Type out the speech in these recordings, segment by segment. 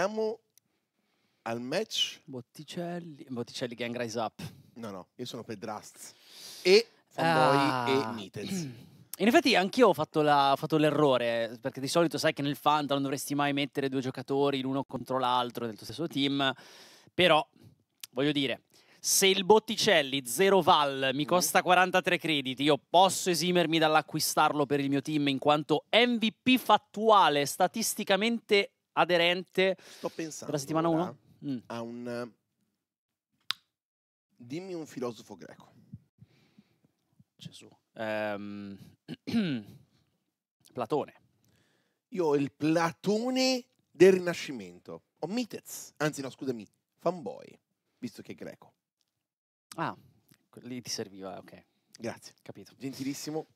siamo al match. Botticelli, Botticelli Gang Rise Up. No, no, io sono Pedrast e Fanboy ah. e Nitez. In effetti anch'io ho fatto, la, ho fatto, l'errore, perché di solito sai che nel Fanta non dovresti mai mettere due giocatori l'uno contro l'altro nel tuo stesso team, però voglio dire, se il Botticelli 0 Val mi mm. costa 43 crediti, io posso esimermi dall'acquistarlo per il mio team in quanto MVP fattuale, statisticamente aderente Sto pensando della settimana 1? Mm. A un... Dimmi un filosofo greco. Gesù. Um, Platone. Io ho il Platone del Rinascimento. Ho Mitez, anzi no scusami, Fanboy, visto che è greco. Ah, lì ti serviva, ok. Grazie. Capito. Gentilissimo.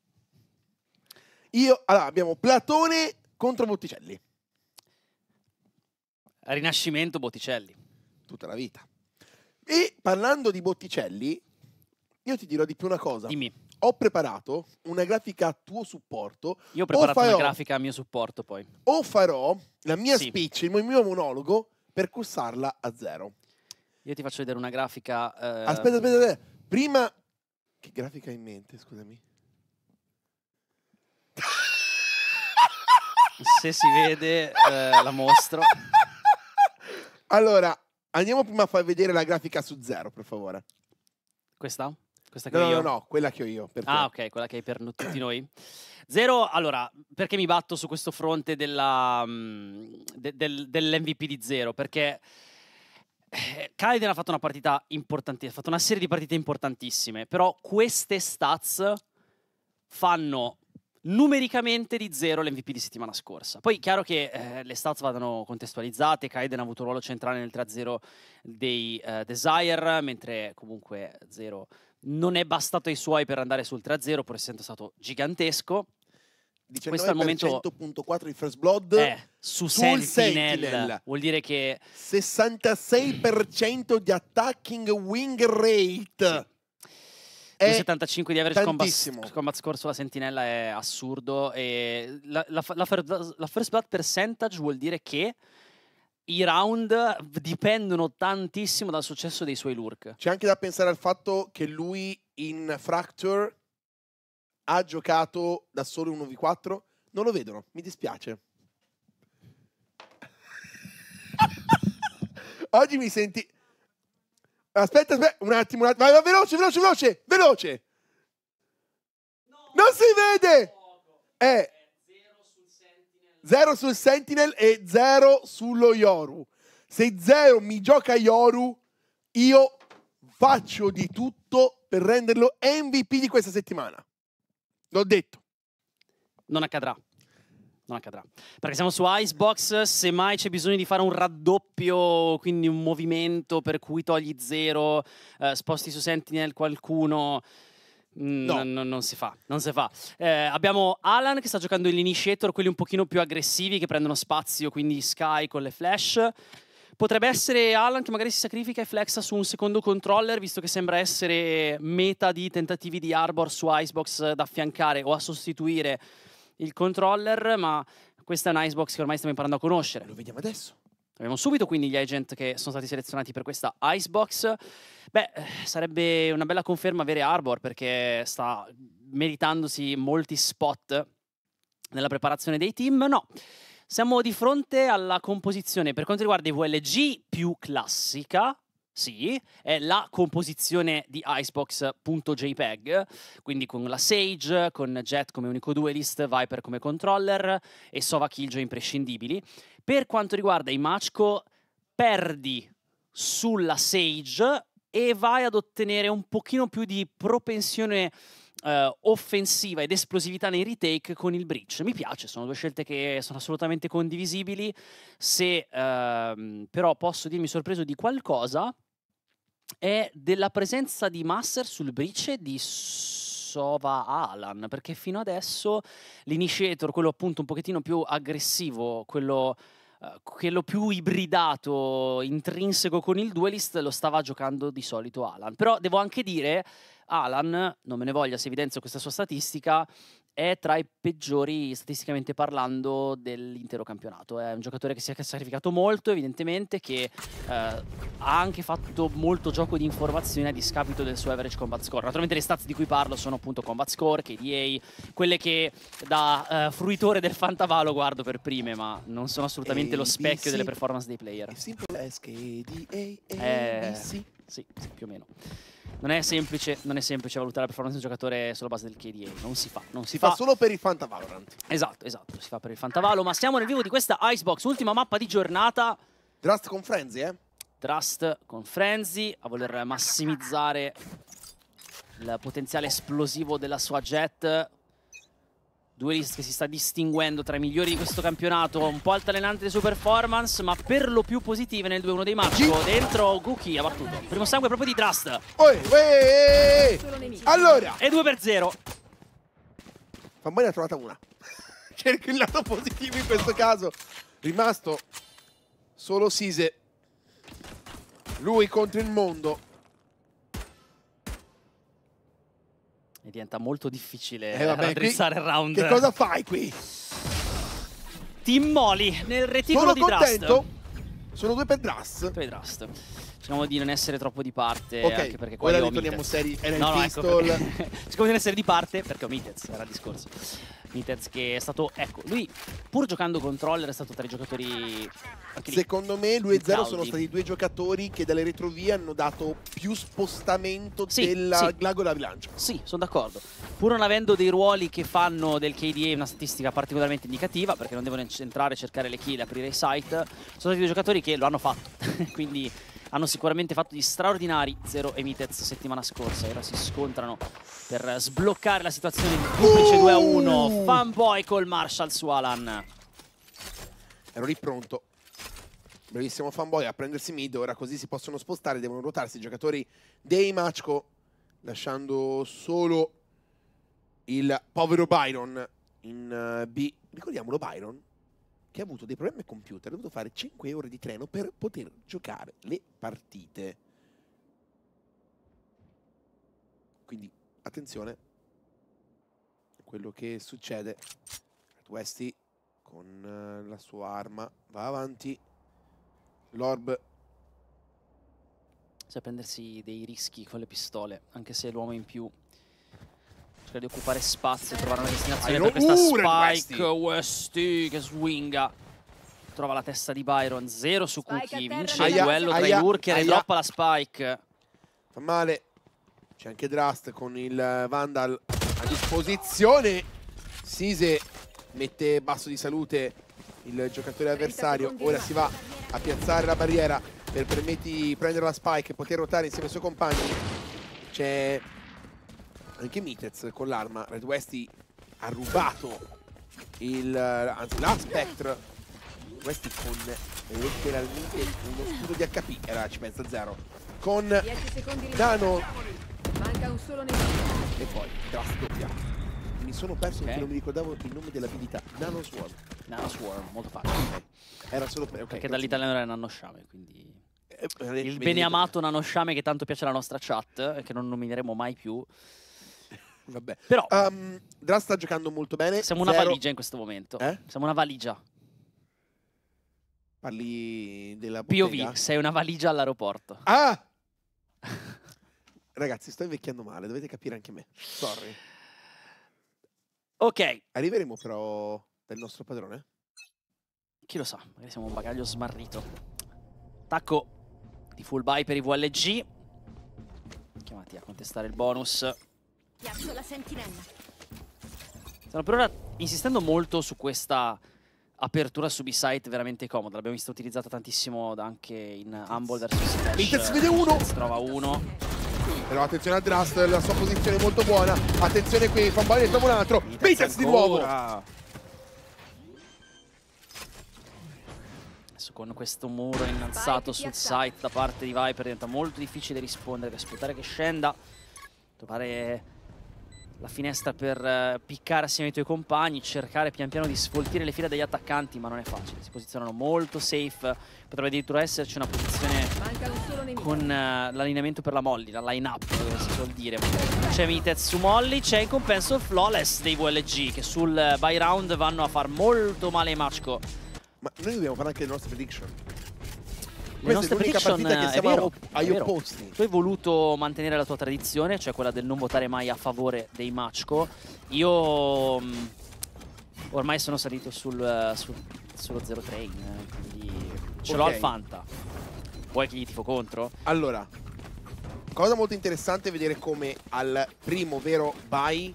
Io, allora, abbiamo Platone contro Botticelli. Rinascimento Botticelli. Tutta la vita. E parlando di Botticelli, io ti dirò di più una cosa. Dimmi. Ho preparato una grafica a tuo supporto. Io ho preparato farò, una grafica a mio supporto poi. O farò la mia sì. speech, il mio monologo, per cursarla a zero. Io ti faccio vedere una grafica... Eh... Aspetta, aspetta, aspetta. Prima... Che grafica hai in mente, scusami? Se si vede, eh, la mostro. Allora, andiamo prima a far vedere la grafica su zero, per favore. Questa? Questa che no, ho io? No, no, quella che ho io. ah, ok, quella che hai per tutti noi. Zero, allora, perché mi batto su questo fronte mm, de, del, dell'MVP di Zero? Perché eh, Kaiden ha fatto una partita importantissima, ha fatto una serie di partite importantissime, però queste stats fanno numericamente di zero l'MVP di settimana scorsa. Poi è chiaro che eh, le stats vadano contestualizzate, Kaiden ha avuto un ruolo centrale nel 3-0 dei eh, Desire, mentre comunque 0 non è bastato ai suoi per andare sul 3-0, pur essendo stato gigantesco. 19 Questo è il momento 100.4 di First Blood eh, su Sentinel, Sentinel, vuol dire che 66% di attacking wing rate. Sì 75 di average tantissimo. combat, combat score sulla sentinella è assurdo. E la, la, la, la first blood percentage vuol dire che i round dipendono tantissimo dal successo dei suoi lurk. C'è anche da pensare al fatto che lui in Fracture ha giocato da solo 1v4. Non lo vedono, mi dispiace. Oggi mi senti... Aspetta, aspetta, un attimo, un attimo. Vai, vai, veloce, veloce, veloce, veloce. No, non si vede. È 0 eh. sul Sentinel e 0 sullo Yoru. Se 0 mi gioca Yoru, io faccio di tutto per renderlo MVP di questa settimana. L'ho detto. Non accadrà non accadrà. Perché siamo su Icebox, se mai c'è bisogno di fare un raddoppio, quindi un movimento per cui togli zero, eh, sposti su Sentinel qualcuno. Mm, no. No, no. non si fa, non si fa. Eh, abbiamo Alan che sta giocando in l'initiator, quelli un pochino più aggressivi che prendono spazio, quindi Sky con le flash. Potrebbe essere Alan che magari si sacrifica e flexa su un secondo controller, visto che sembra essere meta di tentativi di Arbor su Icebox da affiancare o a sostituire il controller, ma questa è una Icebox che ormai stiamo imparando a conoscere. Lo vediamo adesso. Abbiamo subito quindi gli agent che sono stati selezionati per questa Icebox. Beh, eh, sarebbe una bella conferma avere Arbor perché sta meritandosi molti spot nella preparazione dei team. No, siamo di fronte alla composizione per quanto riguarda i VLG più classica, sì, è la composizione di Icebox.jpg, quindi con la Sage, con Jet come unico duelist, Viper come controller e Sova Killjoy imprescindibili. Per quanto riguarda i Machko, perdi sulla Sage e vai ad ottenere un pochino più di propensione eh, offensiva ed esplosività nei retake con il bridge. Mi piace, sono due scelte che sono assolutamente condivisibili. Se ehm, però posso dirmi sorpreso di qualcosa, è della presenza di Master sul bridge di Sova Alan, perché fino adesso l'initiator, quello appunto un pochettino più aggressivo, quello quello eh, più ibridato, intrinseco con il duelist, lo stava giocando di solito Alan. Però devo anche dire, Alan, non me ne voglia se evidenzio questa sua statistica, è tra i peggiori statisticamente parlando dell'intero campionato. È un giocatore che si è sacrificato molto, evidentemente, che eh, ha anche fatto molto gioco di informazione a discapito del suo average combat score. Naturalmente le stats di cui parlo sono appunto combat score, KDA, quelle che da eh, fruitore del Fantavalo guardo per prime, ma non sono assolutamente a, lo specchio delle performance dei player. Simple as KDA, ABC. Eh... Sì, sì, più o meno. Non è semplice, non è semplice valutare la performance di un giocatore sulla base del KDA. Non si fa, non si, si fa. fa. solo per il Fanta Valorant. Esatto, esatto, si fa per il Fanta Fantavalo. Ma siamo nel vivo di questa Icebox, ultima mappa di giornata. Drust con Frenzy, eh? Drust con Frenzy, a voler massimizzare il potenziale esplosivo della sua jet. Duelist che si sta distinguendo tra i migliori di questo campionato, un po' altalenante le sue performance, ma per lo più positive nel 2-1 dei Marco. Dentro Guki ha battuto. Primo sangue proprio di Trust. Oe, oe, allora. E 2 per 0. Fambone ha trovata una. Cerco il lato positivo in questo caso. Rimasto solo Sise. Lui contro il mondo. E diventa molto difficile eh, vabbè, raddrizzare qui... il round. Che cosa fai qui? Timmoli nel reticolo Sono di contento. Drust. Sono due per Drust. Due per Drust. Cerchiamo di non essere troppo di parte, okay. anche perché qua Ora ritorniamo seri, era no, il no, pistol. Ecco perché... Cerchiamo di non essere di parte perché ho Mitez, era il discorso. Nitez che è stato, ecco, lui pur giocando controller è stato tra i giocatori... Secondo me lui e Zero sono stati due giocatori che dalle retrovie hanno dato più spostamento sì, della sì. glagola bilancia. Sì, sono d'accordo. Pur non avendo dei ruoli che fanno del KDA una statistica particolarmente indicativa, perché non devono entrare, cercare le kill, aprire i site, sono stati due giocatori che lo hanno fatto. Quindi hanno sicuramente fatto di straordinari Zero e Mitez settimana scorsa. e Ora si scontrano per sbloccare la situazione di duplice 2 a 1. Uh! Fanboy col Marshall su Alan. Ero lì pronto. Bravissimo fanboy a prendersi mid, ora così si possono spostare, devono ruotarsi i giocatori dei Machko, lasciando solo il povero Byron in eh, B. Ricordiamolo Byron, che ha avuto dei problemi al computer, ha dovuto fare 5 ore di treno per poter giocare le partite. Quindi attenzione a quello che succede. Westy con eh, la sua arma va avanti. L'orb sa prendersi dei rischi con le pistole, anche se l'uomo in più cerca di occupare spazio, e trovare una destinazione Iron per questa Spike Westy che swinga. Trova la testa di Byron, 0 su Cookie, vince il duello tra i Lurker e droppa la Spike. Fa male, c'è anche Drust con il Vandal a disposizione. Sise mette basso di salute il giocatore avversario, ora si va a piazzare la barriera per permettergli di prendere la Spike e poter ruotare insieme ai suoi compagni. C'è anche Mitez con l'arma Red Westy ha rubato il, anzi la Spectre Westy con letteralmente uno scudo di HP era ci pensa zero con Nano manca un solo nemico e poi drastico piano mi sono perso okay. perché non mi ricordavo il nome dell'abilità Nano Swarm Nano Swarm molto facile okay. era solo per, okay, perché dall'italiano era Nano Sciame, quindi eh, eh il beneamato Nano Sciame che tanto piace alla nostra chat eh, che non nomineremo mai più Vabbè. Però um, Dra sta giocando molto bene. Siamo una Zero. valigia in questo momento. Eh? Siamo una valigia. Parli della POV, sei una valigia all'aeroporto. Ah! Ragazzi, sto invecchiando male, dovete capire anche me. Sorry. Ok. Arriveremo però dal nostro padrone? Chi lo sa, magari siamo un bagaglio smarrito. Attacco di full buy per i VLG. Chiamati a contestare il bonus. Piazzo la sentinella. Stanno per ora insistendo molto su questa apertura su B-site veramente comoda. L'abbiamo vista utilizzata tantissimo anche in Humble versus Smash. vede uno! Si trova uno. Però attenzione a Drust, la sua posizione è molto buona. Attenzione qui, fa un balletto trova un altro. Vitez di nuovo! Adesso con questo muro innalzato sul site da parte di Viper diventa molto difficile rispondere, aspettare che scenda. Trovare la finestra per eh, piccare assieme ai tuoi compagni, cercare pian piano di sfoltire le file degli attaccanti, ma non è facile, si posizionano molto safe, potrebbe addirittura esserci una posizione un con uh, l'allineamento per la molly, la line up, come si suol dire. C'è Mitez su molly, c'è in compenso il flawless dei VLG che sul eh, by round vanno a far molto male ai Machko. Ma noi dobbiamo fare anche le nostre prediction le nostre prediction che eh, è vero, agli è vero. Tu hai voluto mantenere la tua tradizione, cioè quella del non votare mai a favore dei Machko. Io mh, mm, ormai sono salito sul, uh, sul, sullo 0-3, eh, quindi ce okay. l'ho al Fanta. Vuoi che gli tifo contro? Allora, cosa molto interessante è vedere come al primo vero buy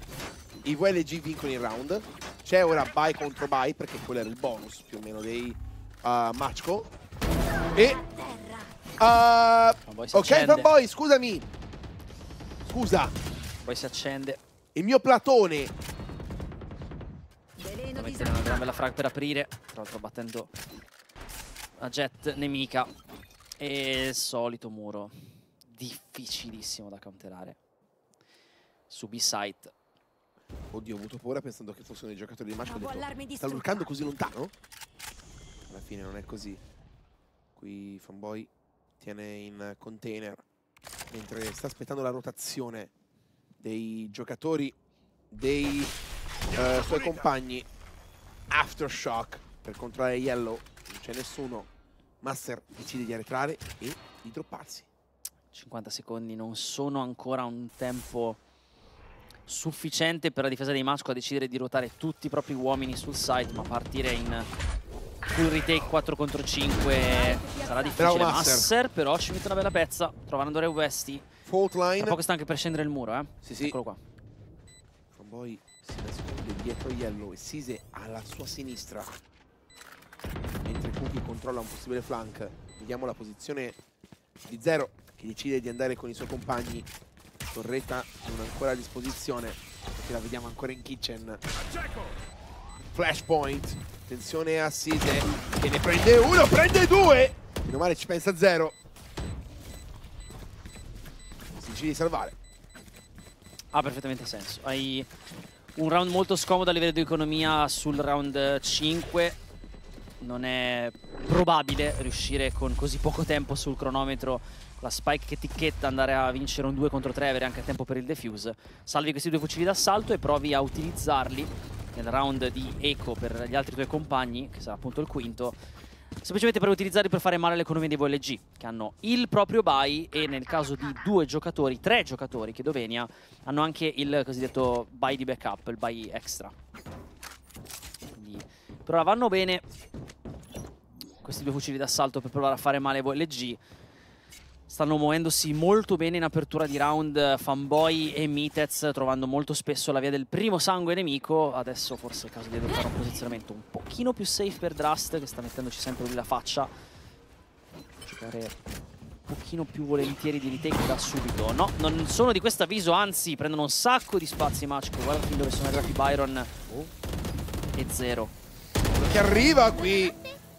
i VLG vincono il round. C'è ora buy contro buy, perché quello era il bonus più o meno dei uh, Machko e... Uh, fanboy ok, accende. fanboy, scusami. Scusa. Poi si accende. Il mio platone. Da mettere una gran bella frag per aprire. Tra l'altro battendo la jet nemica. E solito muro. Difficilissimo da counterare. Su B-Site. Oddio, ho avuto paura pensando che fossero dei giocatori di Mashko. Sta lurcando così lontano? Alla fine non è così. Qui Fanboy tiene in container mentre sta aspettando la rotazione dei giocatori dei eh, suoi compagni Aftershock per controllare Yellow non c'è nessuno Master decide di arretrare e di dropparsi 50 secondi non sono ancora un tempo sufficiente per la difesa dei Masco a decidere di ruotare tutti i propri uomini sul site ma partire in Full retake 4 contro 5 sarà difficile. Bravo, Master. Master però ci mette una bella pezza. Trovando Re Westy. Fault line. Tra poco sta anche per scendere il muro, eh. Sì, sì. Eccolo qua. Fanboy si nasconde dietro Yellow e Sise alla sua sinistra. Mentre Cookie controlla un possibile flank. Vediamo la posizione di Zero che decide di andare con i suoi compagni. Torretta non ancora a disposizione perché la vediamo ancora in kitchen. Flashpoint. Attenzione a Sise che ne prende uno, prende due! Meno male ci pensa zero. Si decide di salvare. Ha perfettamente senso. Hai un round molto scomodo a livello di economia sul round 5. Non è probabile riuscire con così poco tempo sul cronometro la spike che ticchetta andare a vincere un 2 contro 3 avere anche tempo per il defuse salvi questi due fucili d'assalto e provi a utilizzarli nel round di eco per gli altri due compagni, che sarà appunto il quinto, semplicemente per utilizzarli per fare male all'economia dei VLG, che hanno il proprio buy e nel caso di due giocatori, tre giocatori, che Dovenia, hanno anche il cosiddetto buy di backup, il buy extra. Quindi, però vanno bene questi due fucili d'assalto per provare a fare male ai VLG stanno muovendosi molto bene in apertura di round eh, Fanboy e Mitez trovando molto spesso la via del primo sangue nemico adesso forse è il caso di adottare un posizionamento un pochino più safe per Drust che sta mettendoci sempre lui la faccia giocare un pochino più volentieri di retake da subito no, non sono di questo avviso anzi prendono un sacco di spazi Machko guarda fin dove sono arrivati Byron e Zero che arriva qui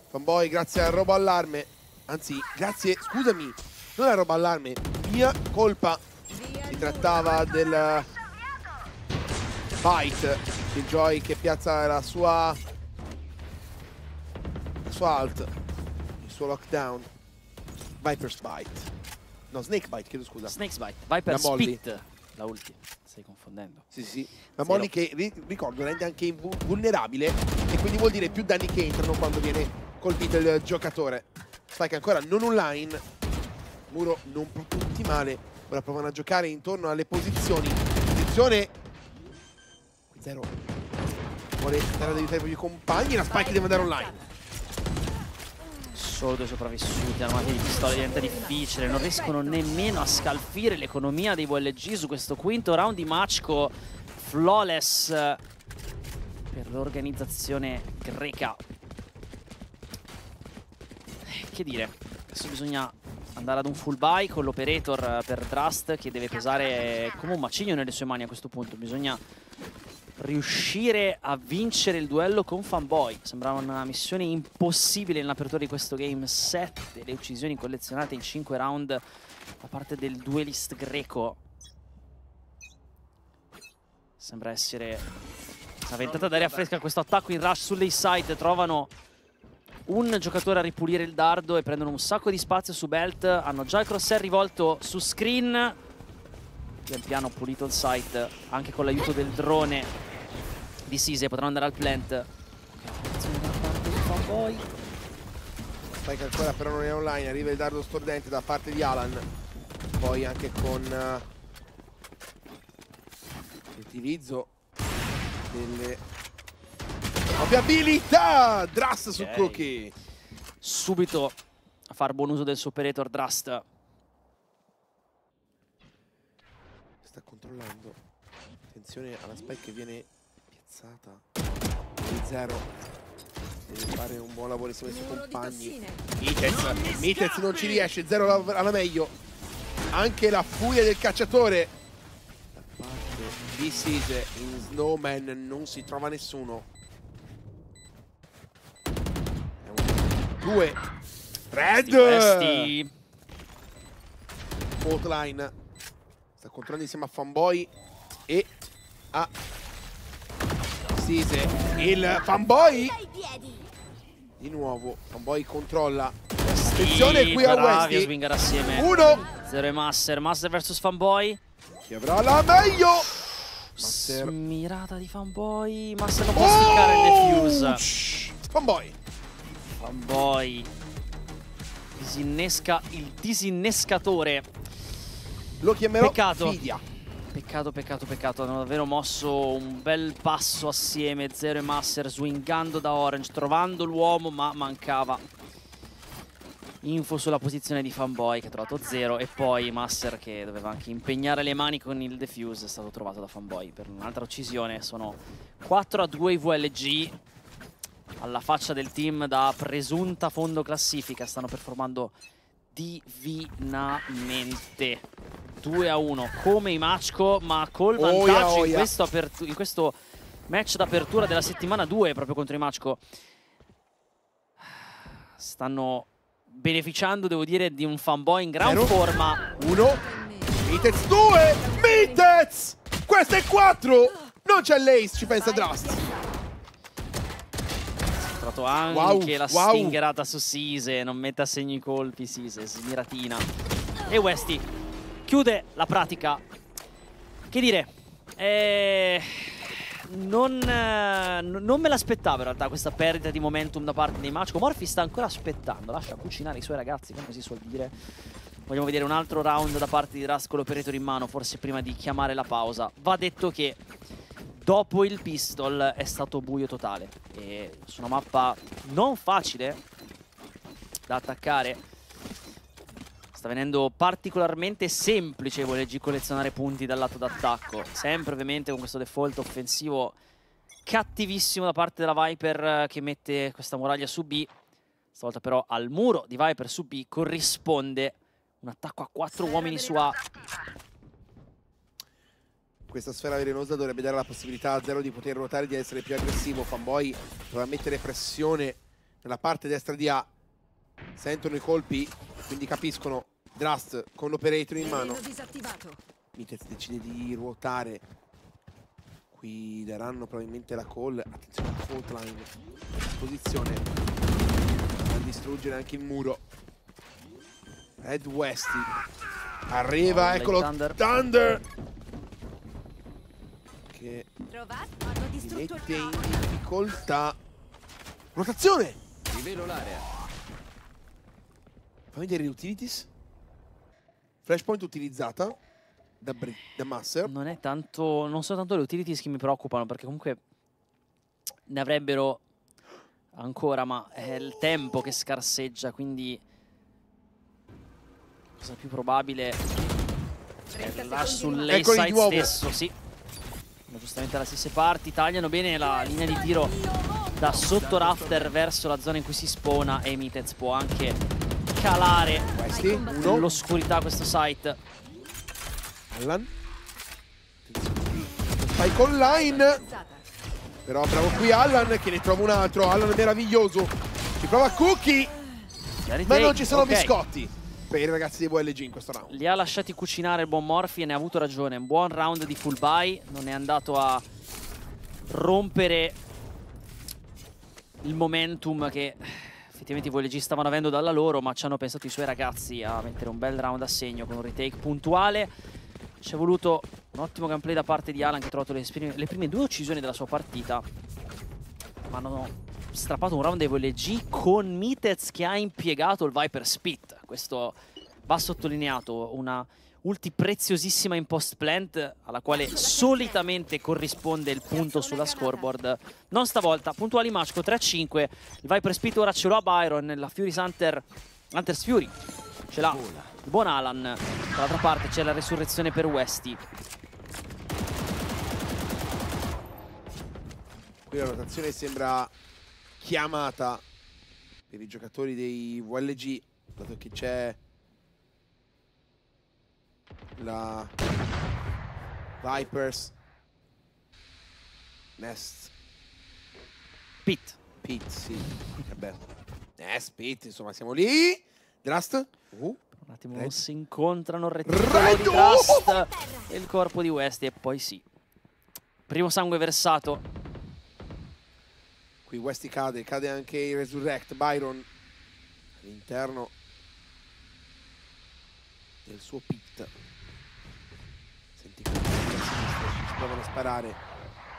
Fanboy grazie a Robo Allarme anzi grazie scusami non era roba allarme, mia colpa. Si trattava del fight. di Joy che piazza la sua la sua alt, il suo lockdown. Viper's bite. No, Snake bite, chiedo scusa. Snake bite, Viper's la spit. La ulti, stai confondendo. Sì, sì. La Molly che, ricordo, rende anche invulnerabile e quindi vuol dire più danni che entrano quando viene colpito il giocatore. Spike ancora non online Muro non tutti male, ora provano a giocare intorno alle posizioni. Posizione... Zero. Vuole stare ad aiutare i propri compagni, la Spike deve andare online. Solo due sopravvissuti, armati di pistola diventa difficile, non riescono nemmeno a scalfire l'economia dei VLG su questo quinto round di Machko. Flawless eh, per l'organizzazione greca. Eh, che dire, adesso bisogna andare ad un full buy con l'operator eh, per Trust che deve pesare come un macigno nelle sue mani a questo punto. Bisogna riuscire a vincere il duello con Fanboy. Sembrava una missione impossibile nell'apertura di questo game. 7 le uccisioni collezionate in 5 round da parte del duelist greco. Sembra essere... Sta ventata d'aria fresca questo attacco in rush sull'A-Side. Trovano un giocatore a ripulire il dardo e prendono un sacco di spazio su Belt. Hanno già il crosshair rivolto su screen. Pian piano pulito il site anche con l'aiuto del drone di Sise. Potranno andare al plant. Okay, Spike ancora però non è online. Arriva il dardo stordente da parte di Alan. Poi anche con eh, l'utilizzo delle Propria abilità! Drust su Cookie. Subito a far buon uso del suo operator Drust. Sta controllando. Attenzione alla spike che viene piazzata. 0 deve fare un buon lavoro insieme ai suoi compagni. Mitez, non Mitez non ci riesce, zero alla meglio. Anche la furia del cacciatore. Da parte di Sise in Snowman non si trova nessuno. due. Red! Questi. Botline sta controllando insieme a Fanboy e a Sise. Il Fanboy di nuovo. Fanboy controlla. Attenzione qui a Westy. Uno. Zero e Master. Master versus Fanboy. Chi avrà la meglio? Master. Smirata di Fanboy. Master non può oh! spiccare il oh! defuse. Fanboy. Fanboy disinnesca il disinnescatore. Lo chiamerò peccato. Fidia. Peccato, peccato, peccato. Hanno davvero mosso un bel passo assieme. Zero e Master swingando da Orange, trovando l'uomo, ma mancava info sulla posizione di Fanboy che ha trovato Zero e poi Master che doveva anche impegnare le mani con il defuse è stato trovato da Fanboy per un'altra uccisione sono 4 a 2 VLG alla faccia del team da presunta fondo classifica. Stanno performando divinamente. 2 a 1 come i Machko, ma col vantaggio oia, oia. In, questo in, questo match d'apertura della settimana 2 proprio contro i Machko. Stanno beneficiando, devo dire, di un fanboy in gran Zero. forma. 1, Mitez 2, Mitez! Questa è 4! Non c'è l'Ace, ci pensa Drust trovato anche wow, la wow. stingherata su Sise, non mette a segno i colpi Sise, smiratina. E Westy chiude la pratica. Che dire, eh, non, eh, non, me l'aspettavo in realtà questa perdita di momentum da parte dei Machco. Morphy sta ancora aspettando, lascia cucinare i suoi ragazzi, come si suol dire. Vogliamo vedere un altro round da parte di Rascolo Peretor in mano, forse prima di chiamare la pausa. Va detto che Dopo il pistol è stato buio totale e su una mappa non facile da attaccare Sta venendo particolarmente semplice volerci collezionare punti dal lato d'attacco. Sempre ovviamente con questo default offensivo cattivissimo da parte della Viper eh, che mette questa muraglia su B. Stavolta però al muro di Viper su B corrisponde un attacco a quattro uomini su A. Questa sfera velenosa dovrebbe dare la possibilità a Zero di poter ruotare, di essere più aggressivo. Fanboy dovrà mettere pressione nella parte destra di A. Sentono i colpi, quindi capiscono. Drust con l'operator in mano. Mitez decide di ruotare. Qui daranno probabilmente la call. Attenzione alla fault Posizione. A distruggere anche il muro. Red Westy. Arriva, oh, eccolo. Thunder che ti mette in difficoltà. Rotazione! Rivelo l'area. Fammi vedere le utilities. Flashpoint utilizzata da, Bri da Master. Non è tanto. Non sono tanto le utilities che mi preoccupano, perché comunque ne avrebbero ancora, ma è il tempo che scarseggia, quindi. cosa più probabile è là sull'A stesso, sì. Sono giustamente alle stessa parte, tagliano bene la linea di tiro da sotto Rafter verso la zona in cui si spona e Mitez può anche calare nell'oscurità questo site. Allan. con line. Però bravo qui Allan che ne trova un altro. Allan meraviglioso. Ci prova Cookie. Ma non ci sono okay. biscotti per i ragazzi di VLG in questo round. Li ha lasciati cucinare il buon Morphy e ne ha avuto ragione. Un buon round di full buy, non è andato a rompere il momentum che effettivamente i VLG stavano avendo dalla loro, ma ci hanno pensato i suoi ragazzi a mettere un bel round a segno con un retake puntuale. Ci è voluto un ottimo gameplay da parte di Alan che ha trovato le, le prime due uccisioni della sua partita, ma non ho strappato un round dei VLG con Mitez che ha impiegato il Viper Spit. Questo va sottolineato, una ulti preziosissima in post plant alla quale solitamente corrisponde il punto sulla scoreboard. Non stavolta, puntuali Machko 3-5, il Viper Spit ora ce l'ha Byron, la Fury Hunter, Hunter's Fury ce l'ha il buon Alan, dall'altra parte c'è la resurrezione per Westy. Qui la rotazione sembra chiamata per i giocatori dei VLG, dato che c'è la Vipers Nest Pit Pit, sì. Vabbè. Nest, Pit, insomma, siamo lì. Drust. Uh. Un attimo Red. si incontrano rettangolo Drust e il corpo di Westy e poi sì. Primo sangue versato qui Westy cade, cade anche il Resurrect, Byron all'interno del suo pit senti qui ci provano a sparare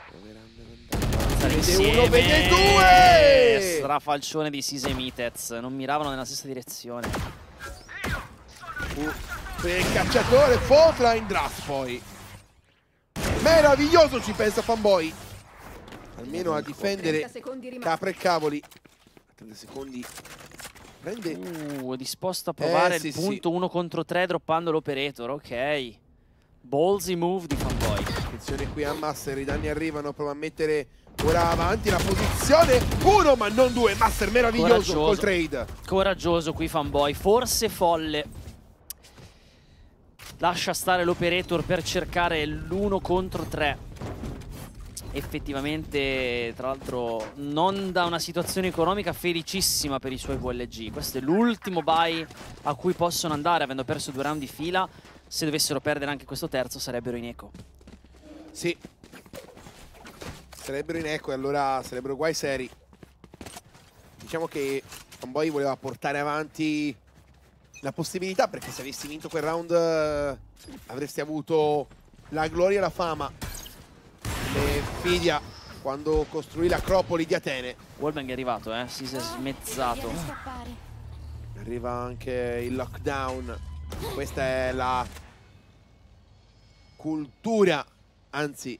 proveranno ad andare vede uno, vede due strafalcione di Sise Mitez non miravano nella stessa direzione uh, per cacciatore Fotla in draft poi meraviglioso ci pensa Fanboy almeno a difendere capre e cavoli. 30 secondi prende... Uh, è disposto a provare eh, il punto 1 sì. contro 3 droppando l'operator, ok. Ballsy move di Fanboy. Attenzione qui a Master, i danni arrivano, prova a mettere ora avanti la posizione. Uno ma non due, Master meraviglioso Coraggioso. col trade. Coraggioso qui Fanboy, forse folle. Lascia stare l'operator per cercare l'1 contro 3 effettivamente tra l'altro non da una situazione economica felicissima per i suoi VLG questo è l'ultimo buy a cui possono andare avendo perso due round di fila se dovessero perdere anche questo terzo sarebbero in eco sì sarebbero in eco e allora sarebbero guai seri diciamo che Tomboy voleva portare avanti la possibilità perché se avessi vinto quel round eh, avresti avuto la gloria e la fama e Fidia quando costruì l'acropoli di Atene. Wallbang è arrivato, eh? si è smezzato. Arriva anche il lockdown. Questa è la cultura, anzi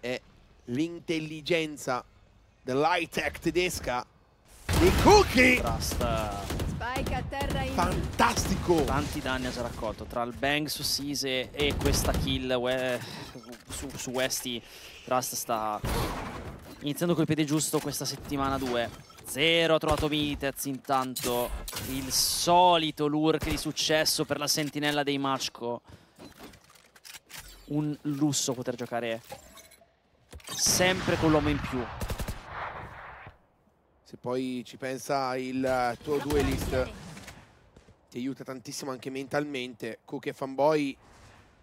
è l'intelligenza dell'high tech tedesca di Cookie. Trust. Fantastico! Tanti danni ha già raccolto tra il bang su Sise e questa kill eh, su, su Westy Trust sta iniziando col piede giusto questa settimana 2. Zero ha trovato Mitez intanto. Il solito lurk di successo per la sentinella dei Machko. Un lusso poter giocare sempre con l'uomo in più. Se poi ci pensa il eh, tuo duelist ti aiuta tantissimo anche mentalmente. Cook e Fanboy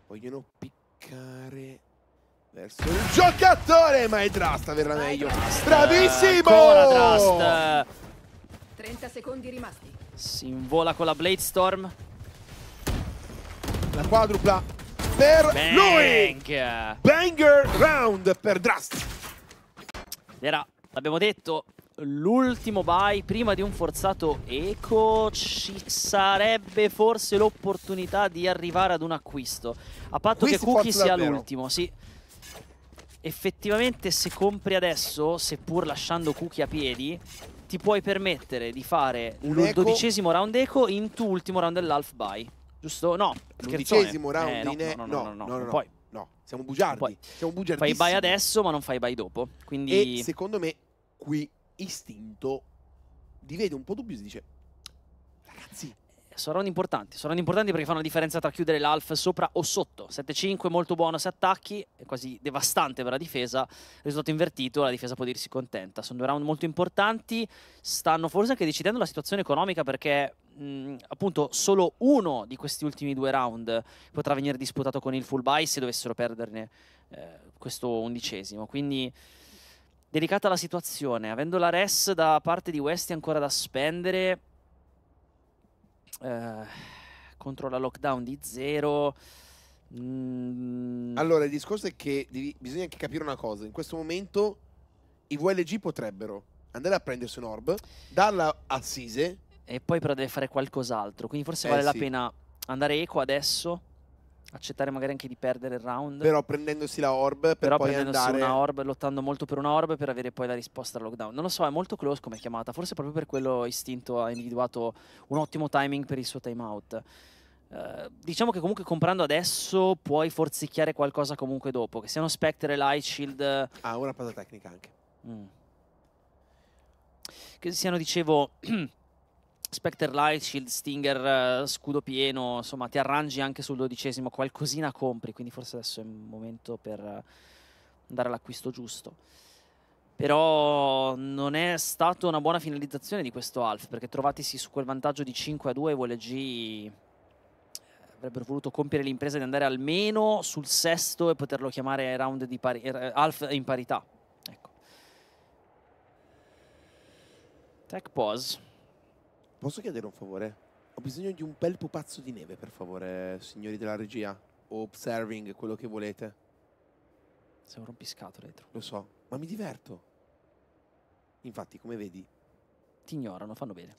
vogliono piccare verso il giocatore, ma è Drust verrà meglio. Bravissimo! Ancora Drust. 30 secondi rimasti. Si invola con la Blade Storm. La quadrupla per Bang. lui. Banger round per Drust. Era, l'abbiamo detto, l'ultimo bye prima di un forzato eco ci sarebbe forse l'opportunità di arrivare ad un acquisto a patto Qui che Cookie sia l'ultimo sì effettivamente se compri adesso, seppur lasciando Cookie a piedi, ti puoi permettere di fare un dodicesimo round eco in tu ultimo round dell'half buy. Giusto? No, L'undicesimo round eh, in... No, no, no, no, no, no, poi. no, siamo bugiardi, poi. siamo bugiardi. Fai buy adesso ma non fai buy dopo, quindi... E secondo me qui Istinto divide un po' dubbio e si dice... Ragazzi, saranno importanti. Saranno importanti perché fanno la differenza tra chiudere l'alf sopra o sotto. 7-5 molto buono se attacchi, è quasi devastante per la difesa. Risultato invertito, la difesa può dirsi contenta. Sono due round molto importanti, stanno forse anche decidendo la situazione economica perché mh, appunto solo uno di questi ultimi due round potrà venire disputato con il full buy se dovessero perderne eh, questo undicesimo. Quindi delicata la situazione. Avendo la res da parte di Westi ancora da spendere eh, contro la lockdown di zero. Mm. Allora, il discorso è che devi, bisogna anche capire una cosa. In questo momento i VLG potrebbero andare a prendersi un orb, darla a Sise. E poi però deve fare qualcos'altro. Quindi forse eh, vale sì. la pena andare eco adesso accettare magari anche di perdere il round. Però prendendosi la orb per Però poi prendendosi andare... una orb, lottando molto per una orb per avere poi la risposta al lockdown. Non lo so, è molto close come chiamata, forse proprio per quello Istinto ha individuato un ottimo timing per il suo timeout. Uh, eh, diciamo che comunque comprando adesso puoi forzicchiare qualcosa comunque dopo, che siano Spectre, Light Shield... Ah, una cosa tecnica anche. Mm. Che siano, dicevo... Specter Light, Shield Stinger, eh, scudo pieno, insomma ti arrangi anche sul dodicesimo, qualcosina compri, quindi forse adesso è il momento per andare eh, all'acquisto giusto. Però non è stata una buona finalizzazione di questo half, perché trovatisi su quel vantaggio di 5 a 2 VLG eh, avrebbero voluto compiere l'impresa di andare almeno sul sesto e poterlo chiamare round di pari, half in parità. Ecco. Tech pause. Posso chiedere un favore? Ho bisogno di un bel pupazzo di neve, per favore, signori della regia. O observing, quello che volete. Sei un rompiscato dentro. Lo so, ma mi diverto. Infatti, come vedi... Ti ignorano, fanno bene.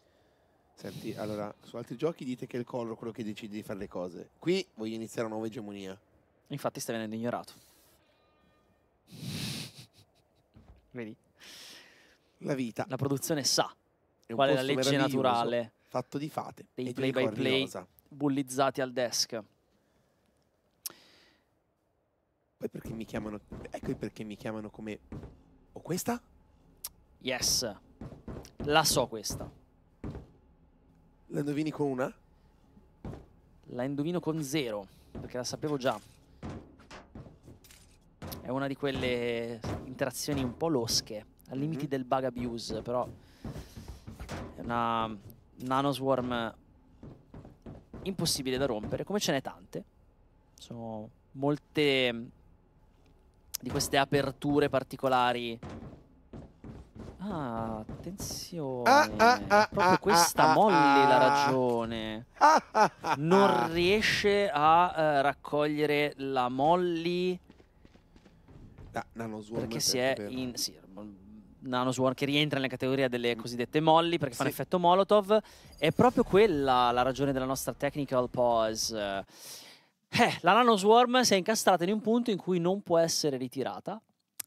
Senti, allora, su altri giochi dite che è il collo quello che decide di fare le cose. Qui voglio iniziare una nuova egemonia. Infatti stai venendo ignorato. Vedi? La vita. La produzione sa qual è la legge naturale fatto di fate dei play by play bullizzati al desk. Poi perché mi chiamano ecco perché mi chiamano come o questa? Yes. La so questa. La indovini con una? La indovino con zero, perché la sapevo già. È una di quelle interazioni un po' losche, al limite mm -hmm. del bug abuse, però una nanoswarm impossibile da rompere, come ce n'è tante. Sono molte mm, di queste aperture particolari. Ah, attenzione. Ah, ah, ah, Proprio ah, questa ah, Molly la ah, ragione. non riesce a uh, raccogliere la Molly. Ah, no, perché si è in... Sì, Nanosworm che rientra nella categoria delle mm. cosiddette molly perché sì. fanno effetto molotov è proprio quella la ragione della nostra technical pause eh, la Nanoswarm si è incastrata in un punto in cui non può essere ritirata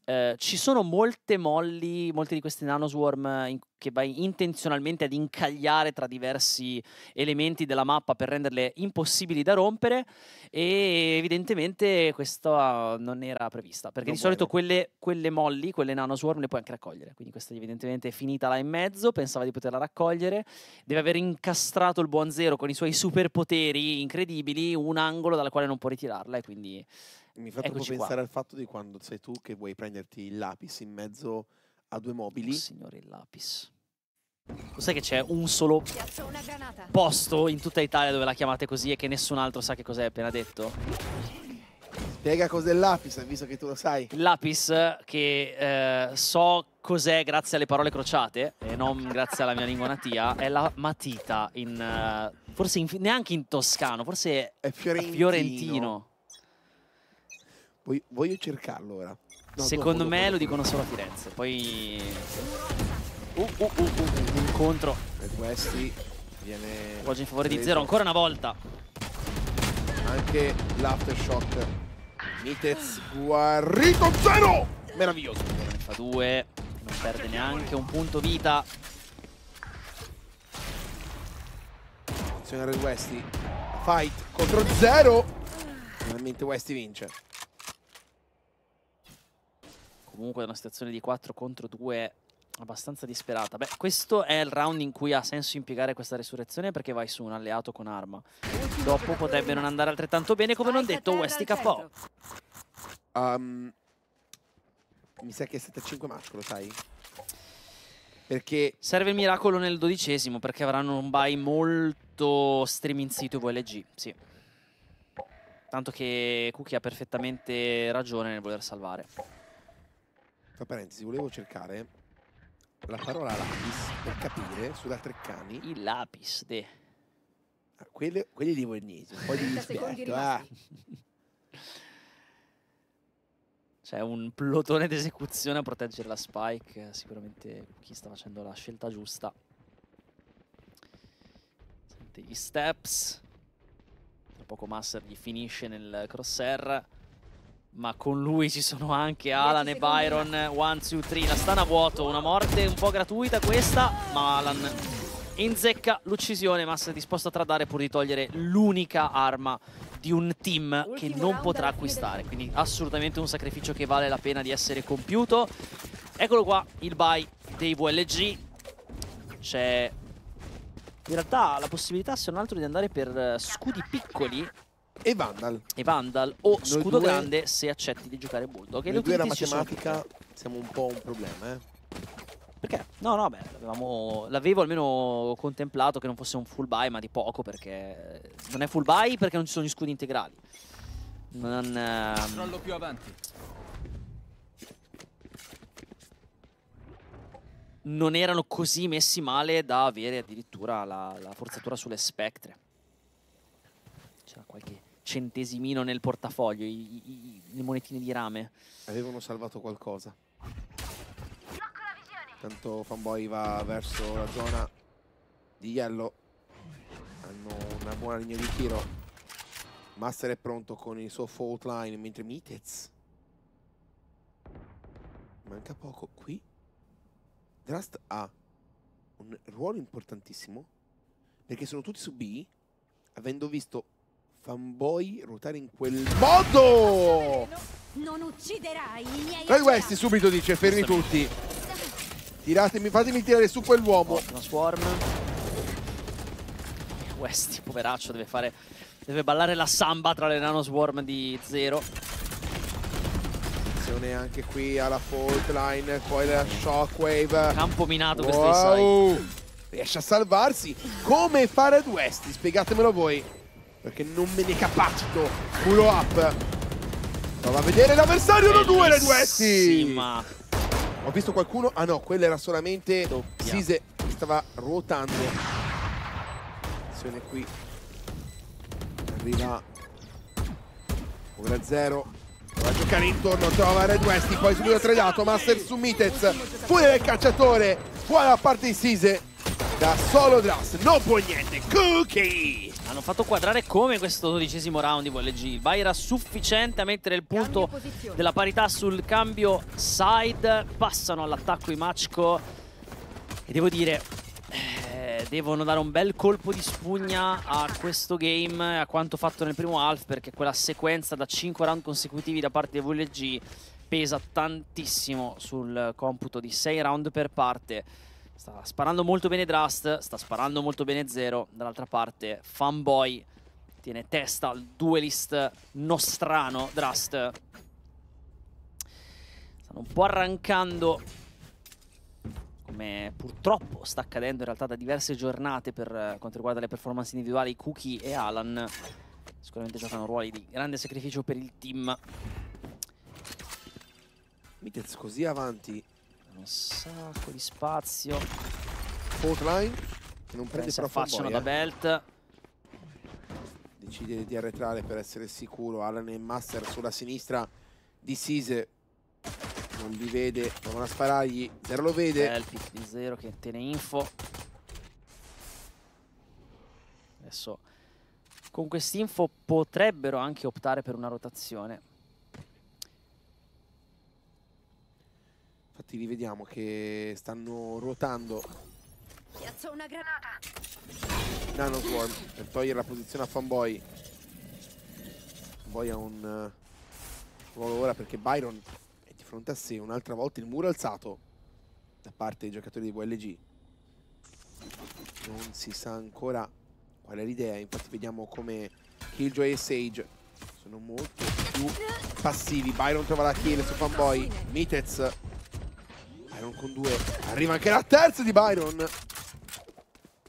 Ehm, ci sono molte molli, molte di queste nanoswarm in, che vai intenzionalmente ad incagliare tra diversi elementi della mappa per renderle impossibili da rompere e evidentemente questa non era prevista perché non di solito quelle, quelle, molli, quelle nanoswarm le puoi anche raccogliere, quindi questa evidentemente è finita là in mezzo, pensava di poterla raccogliere, deve aver incastrato il buon zero con i suoi superpoteri incredibili un angolo dal quale non può ritirarla e quindi mi fa troppo pensare qua. al fatto di quando sei tu che vuoi prenderti il lapis in mezzo a due mobili. Oh, signore, il lapis. Lo sai che c'è un solo posto in tutta Italia dove la chiamate così e che nessun altro sa che cos'è appena detto? Spiega cos'è il lapis, visto che tu lo sai. Il lapis che eh, so cos'è grazie alle parole crociate e non grazie alla mia lingua natia, è la matita in... Uh, forse in, neanche in toscano, forse è fiorentino. fiorentino. Voglio, voglio cercarlo ora. No, Secondo me lo dicono solo a Firenze. Poi... Uh, uh, uh, uh, un incontro. E questi viene... Oggi in favore di Zero ancora una volta. Anche l'aftershock. Mitez guarito Zero! Meraviglioso. Ne fa due. Non perde neanche un punto vita. Attenzione a Red Westy. Fight contro Zero. Finalmente Westy vince comunque da una situazione di 4 contro 2 abbastanza disperata. Beh, questo è il round in cui ha senso impiegare questa resurrezione perché vai su un alleato con arma. Dopo potrebbe non andare altrettanto bene, come non detto, Westy KO. Um, mi sa che è 7-5 match, lo sai? Perché... Serve il miracolo nel dodicesimo perché avranno un buy molto streaming sito VLG, sì. Tanto che Cookie ha perfettamente ragione nel voler salvare tra ecco, parentesi, volevo cercare la parola lapis per capire sulla Treccani. Il lapis, de. Ah, quelli, quelli li niente, un po' di rispetto. Ecco, ah. C'è un plotone d'esecuzione a proteggere la Spike. Sicuramente chi sta facendo la scelta giusta. Senti, gli steps. Tra poco Master gli finisce nel crosshair. Ma con lui ci sono anche Alan e Byron. 1, 2, 3. La stana vuoto. Una morte un po' gratuita questa. Ma Alan inzecca l'uccisione. Massa è disposto a tradare pur di togliere l'unica arma di un team che non potrà acquistare. Quindi assolutamente un sacrificio che vale la pena di essere compiuto. Eccolo qua, il buy dei VLG. C'è in realtà la possibilità se non altro di andare per eh, scudi piccoli e Vandal. E Vandal o Noi Scudo due... Grande se accetti di giocare Bulldog. Noi due la matematica siamo un po' un problema, eh. Perché? No, no, beh, l'avevo almeno contemplato che non fosse un full buy, ma di poco, perché non è full buy perché non ci sono gli scudi integrali. Non... Controllo ehm, più avanti. Non erano così messi male da avere addirittura la, la forzatura sulle spectre. C'era qualche centesimino nel portafoglio, i, i, le monetine di rame. Avevano salvato qualcosa. Tanto Fanboy va verso la zona di Yellow. Hanno una buona linea di tiro. Master è pronto con il suo fault line, mentre Mitez... Manca poco qui. Drust ha un ruolo importantissimo perché sono tutti su B avendo visto Fanboy ruotare in quel modo! Non ucciderai i miei Ray West subito dice, fermi tutti. Tiratemi, fatemi tirare su quell'uomo. Una swarm. West, poveraccio, deve fare... Deve ballare la samba tra le nano swarm di Zero. Attenzione anche qui alla fault line, poi la shockwave. Campo minato wow. questo inside. Riesce a salvarsi. Come fare West? Spiegatemelo voi perché non me ne capacito. Pulo up. Prova a vedere l'avversario, 1-2 le duetti. Ho visto qualcuno, ah no, quella era solamente Doppia. Sise che stava ruotando. Attenzione qui. Arriva Ora 0 Va a giocare intorno, trova Red Westy. poi subito dato. Master su Mitez, fuori del calciatore, fuori da parte di Sise, da solo Drass, non può niente, Cookie! Hanno fatto quadrare come questo dodicesimo round di VLG. Il buy era sufficiente a mettere il punto della parità sul cambio side. Passano all'attacco i Machko. E devo dire, eh, devono dare un bel colpo di spugna a questo game, a quanto fatto nel primo half, perché quella sequenza da 5 round consecutivi da parte di VLG pesa tantissimo sul computo di 6 round per parte. Sta sparando molto bene Drust, sta sparando molto bene Zero. Dall'altra parte Fanboy tiene testa al duelist nostrano Drust. Stanno un po' arrancando come purtroppo sta accadendo in realtà da diverse giornate per eh, quanto riguarda le performance individuali Cookie e Alan sicuramente giocano ruoli di grande sacrificio per il team Mitez così avanti un sacco di spazio. Faultline che non prende però Facciano da belt. Decide di arretrare per essere sicuro. Alan e Master sulla sinistra di Sise. Non li vede, provano a sparargli. Zero lo vede. Elpis di Zero che tiene info. Adesso con quest'info potrebbero anche optare per una rotazione. Infatti li vediamo che stanno ruotando. Piazzo una granata. Nano Swarm per togliere la posizione a Fanboy. Fanboy ha un uh, ruolo ora perché Byron è di fronte a sé un'altra volta il muro alzato da parte dei giocatori di VLG. Non si sa ancora qual è l'idea, infatti vediamo come Killjoy e Sage sono molto più passivi. Byron trova la kill su Fanboy. Mitez Byron con due. Arriva anche la terza di Byron.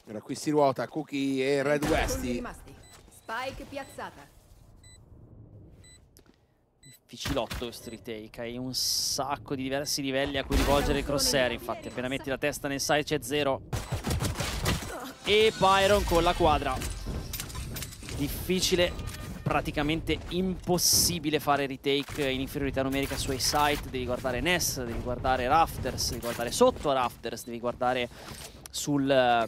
Ora qui si ruota Cookie e Red Westy. Spike piazzata. Difficilotto questo retake, hai un sacco di diversi livelli a cui rivolgere il crosshair, infatti appena metti la testa nel side c'è zero. E Byron con la quadra. Difficile praticamente impossibile fare retake in inferiorità numerica sui site, devi guardare Ness, devi guardare Rafters, devi guardare sotto Rafters, devi guardare sul,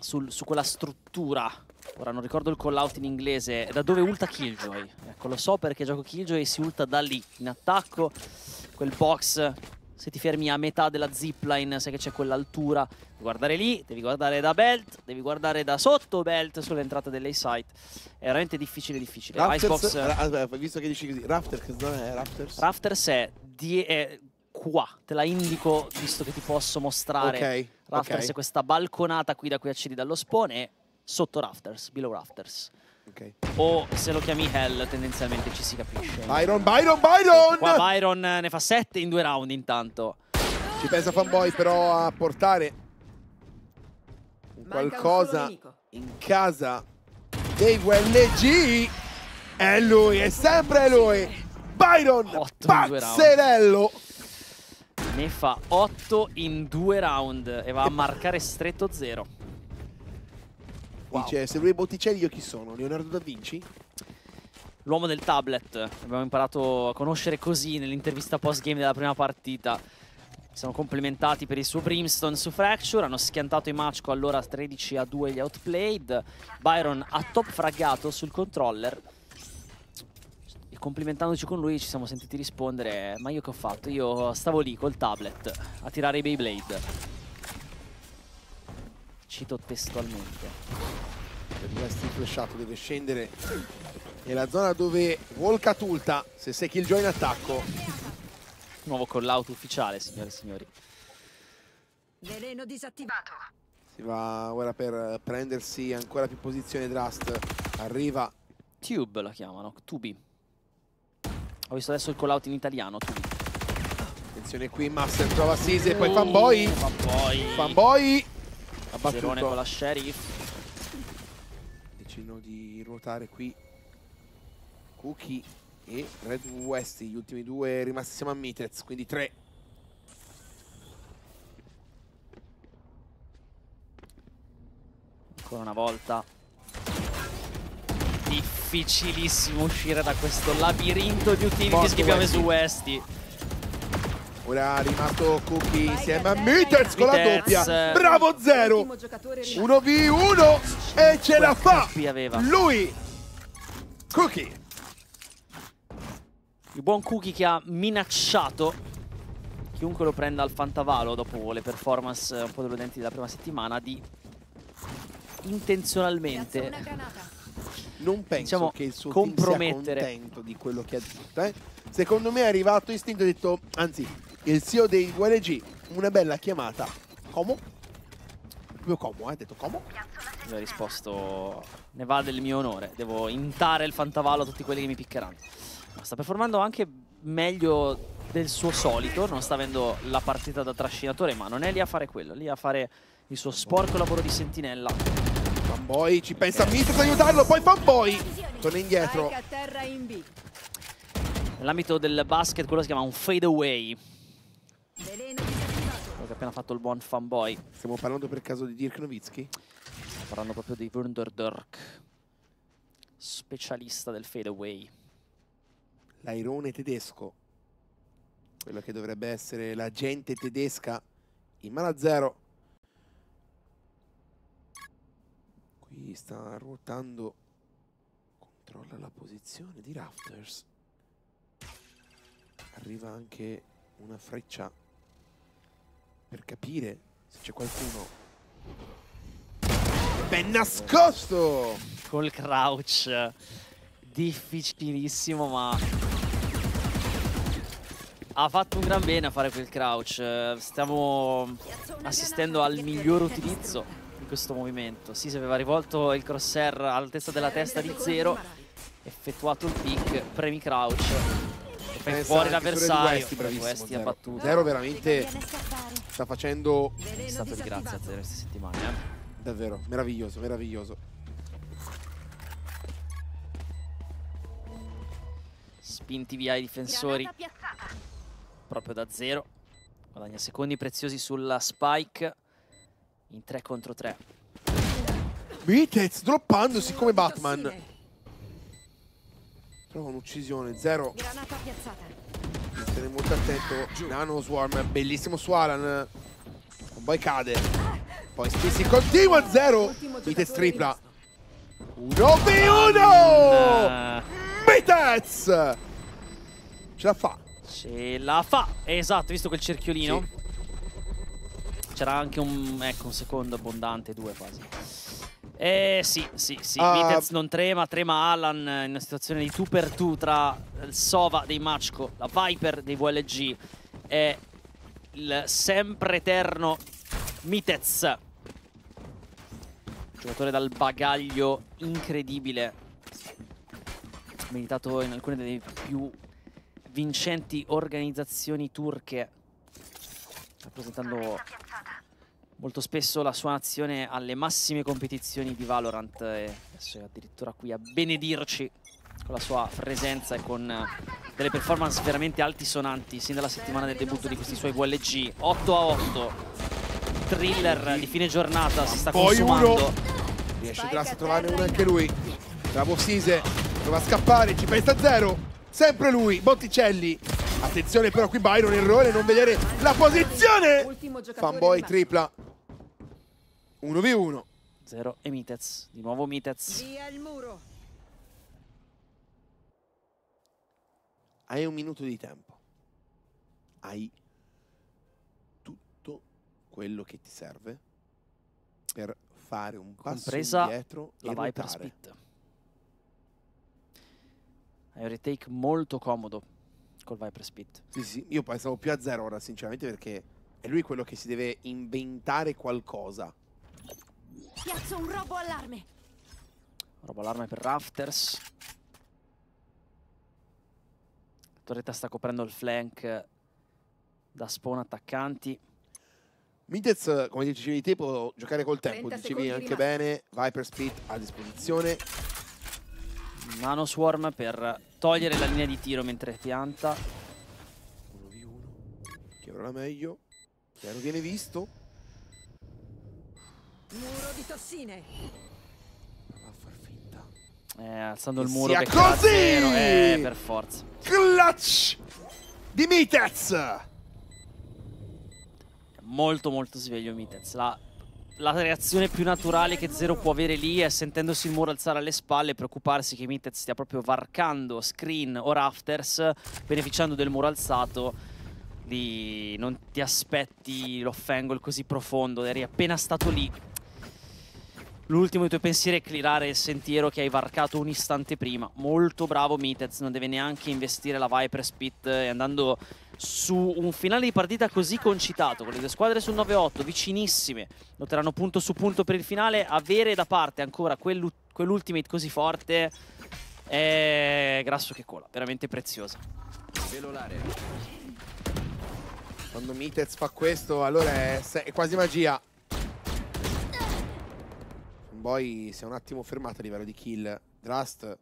sul, su quella struttura Ora non ricordo il call-out in inglese, da dove ulta Killjoy? Ecco, lo so perché gioco Killjoy e si ulta da lì, in attacco, quel box se ti fermi a metà della zipline, sai che c'è quell'altura, devi guardare lì, devi guardare da belt, devi guardare da sotto belt sull'entrata dell'A-Site. È veramente difficile, difficile. Rafters, Icebox... Eh, ah, visto che dici così, Rafters, non è Rafters? Rafters è, di, è qua, te la indico visto che ti posso mostrare. Ok. Rafters okay. è questa balconata qui da cui accedi dallo spawn e sotto Rafters, below Rafters. Okay. O se lo chiami Hell tendenzialmente ci si capisce. Byron, Byron, Byron! Qua Byron ne fa 7 in due round intanto. Ci pensa Fanboy però a portare qualcosa in casa dei WNG. È lui, è sempre lui. Byron Otto Pazzerello. Ne fa 8 in due round e va a marcare stretto 0. Wow. Dice, se lui è Botticelli io chi sono? Leonardo da Vinci? L'uomo del tablet, abbiamo imparato a conoscere così nell'intervista post-game della prima partita. Sono complimentati per il suo Brimstone su Fracture, hanno schiantato i Machko allora 13 a 2 gli outplayed. Byron ha top fraggato sul controller e complimentandoci con lui ci siamo sentiti rispondere ma io che ho fatto? Io stavo lì col tablet a tirare i Beyblade cito testualmente. Deve essere flashato, deve scendere nella zona dove Volca Tulta, se sei Killjoy in attacco. Nuovo call-out ufficiale, signore e signori. Veleno disattivato. Si va ora per prendersi ancora più posizione Drust. Arriva. Tube la chiamano, Tubi. Ho visto adesso il call-out in italiano, Tubi. Attenzione qui, Master trova Sise, poi Fanboy. Fanboy. Fanboy. Abbattuto. con la Sheriff. Decino di ruotare qui Cookie e Red West, gli ultimi due rimasti siamo a Mitez, quindi tre. Ancora una volta. Difficilissimo uscire da questo labirinto di utili che schippiamo su Westy. Ora Ancora rimasto Cookie insieme a Meters con la doppia. Bravo Zero. 1v1 e ce la fa. Lui. Cookie. Il buon Cookie che ha minacciato chiunque lo prenda al Fantavalo dopo le performance eh, un po' deludenti della prima settimana di intenzionalmente non penso diciamo, che il suo compromettere. sia contento di quello che ha detto eh? secondo me è arrivato istinto e ha detto anzi il CEO dei VLG, una bella chiamata. Como? Proprio Como, eh, ha detto Como. Lui ha risposto, ne va del mio onore, devo intare il fantavallo a tutti quelli che mi piccheranno. Ma sta performando anche meglio del suo solito, non sta avendo la partita da trascinatore, ma non è lì a fare quello, è lì a fare il suo sporco lavoro di sentinella. Fanboy ci pensa okay. Mistress ad aiutarlo, poi Fanboy torna indietro. Nell'ambito del basket quello si chiama un fade away, quello che ha appena fatto il buon fanboy. Stiamo parlando per caso di Dirk Nowitzki? Stiamo parlando proprio di Wunder Dirk, specialista del fadeaway. L'airone tedesco, quello che dovrebbe essere l'agente tedesca in mano a zero. Qui sta ruotando, controlla la posizione di Rafters. Arriva anche una freccia per capire se c'è qualcuno ben nascosto col crouch difficilissimo ma ha fatto un gran bene a fare quel crouch stiamo assistendo al miglior utilizzo di questo movimento si aveva rivolto il crosshair all'altezza della testa di Zero effettuato il pick premi crouch e fai fuori l'avversario questi ha battuto Zero veramente sta facendo... È stato di grazia per queste settimane. Eh? Davvero, meraviglioso, meraviglioso. Spinti via i difensori. Proprio da zero. Guadagna secondi preziosi sulla spike. In 3 contro 3. Mitez droppandosi come Batman. Trova un'uccisione, zero. Granata piazzata. Tenere molto attento. Nano Swarm, bellissimo su Alan. Poi cade. Poi si continua 0. Mites tripla. 1v1! Mites! Ce la fa. Ce la fa. Esatto, visto quel cerchiolino. Sì. C'era anche un, ecco, un secondo abbondante, due quasi. Eh sì, sì, sì. Uh, Vitez non trema, trema Alan eh, in una situazione di tu per tu tra eh, il Sova dei Machko, la Viper dei VLG e il sempre eterno Mitez. Giocatore dal bagaglio incredibile. Militato in alcune delle più vincenti organizzazioni turche. Rappresentando molto spesso la sua nazione alle massime competizioni di Valorant e adesso è addirittura qui a benedirci con la sua presenza e con eh, delle performance veramente altisonanti sin dalla settimana del debutto di questi suoi VLG 8 a 8 thriller di fine giornata si sta Poi consumando uno. riesce Drax a trovare uno anche lui bravo Sise prova a scappare ci pensa zero sempre lui Botticelli attenzione però qui Byron errore non vedere la posizione fanboy tripla 1v1. 0 e Mitez, di nuovo Mitez. Via il muro. Hai un minuto di tempo. Hai tutto quello che ti serve per fare un passo Compresa indietro la Viper Spit. Hai un retake molto comodo col Viper Spit. Sì, sì, io pensavo più a zero ora, sinceramente, perché è lui quello che si deve inventare qualcosa Piazzo un robo allarme. Robo allarme per Rafters. La torretta sta coprendo il flank da spawn attaccanti. Midez, come dicevi te, può giocare col tempo, dicevi anche rimasti. bene, Viper Speed a disposizione. Nano Swarm per togliere la linea di tiro mentre pianta. 1v1, che ora meglio, Chiaro viene visto, Muro di tossine. Va a far finta. Eh, alzando il muro. Sia così! Eh, per forza. Clutch di Mitez. Molto, molto sveglio Mitez. La, la reazione più naturale che Zero può avere lì è sentendosi il muro alzare alle spalle e preoccuparsi che Mitez stia proprio varcando screen o rafters, beneficiando del muro alzato Lì non ti aspetti l'off-angle così profondo, eri appena stato lì, L'ultimo dei tuoi pensieri è clearare il sentiero che hai varcato un istante prima. Molto bravo Mitez, non deve neanche investire la Viper Spit e eh, andando su un finale di partita così concitato, con le due squadre sul 9-8 vicinissime, lotteranno punto su punto per il finale, avere da parte ancora quell'ultimate così forte è grasso che cola, veramente preziosa. Quando Mitez fa questo allora è, è quasi magia Boy si è un attimo fermato a livello di kill. Drust.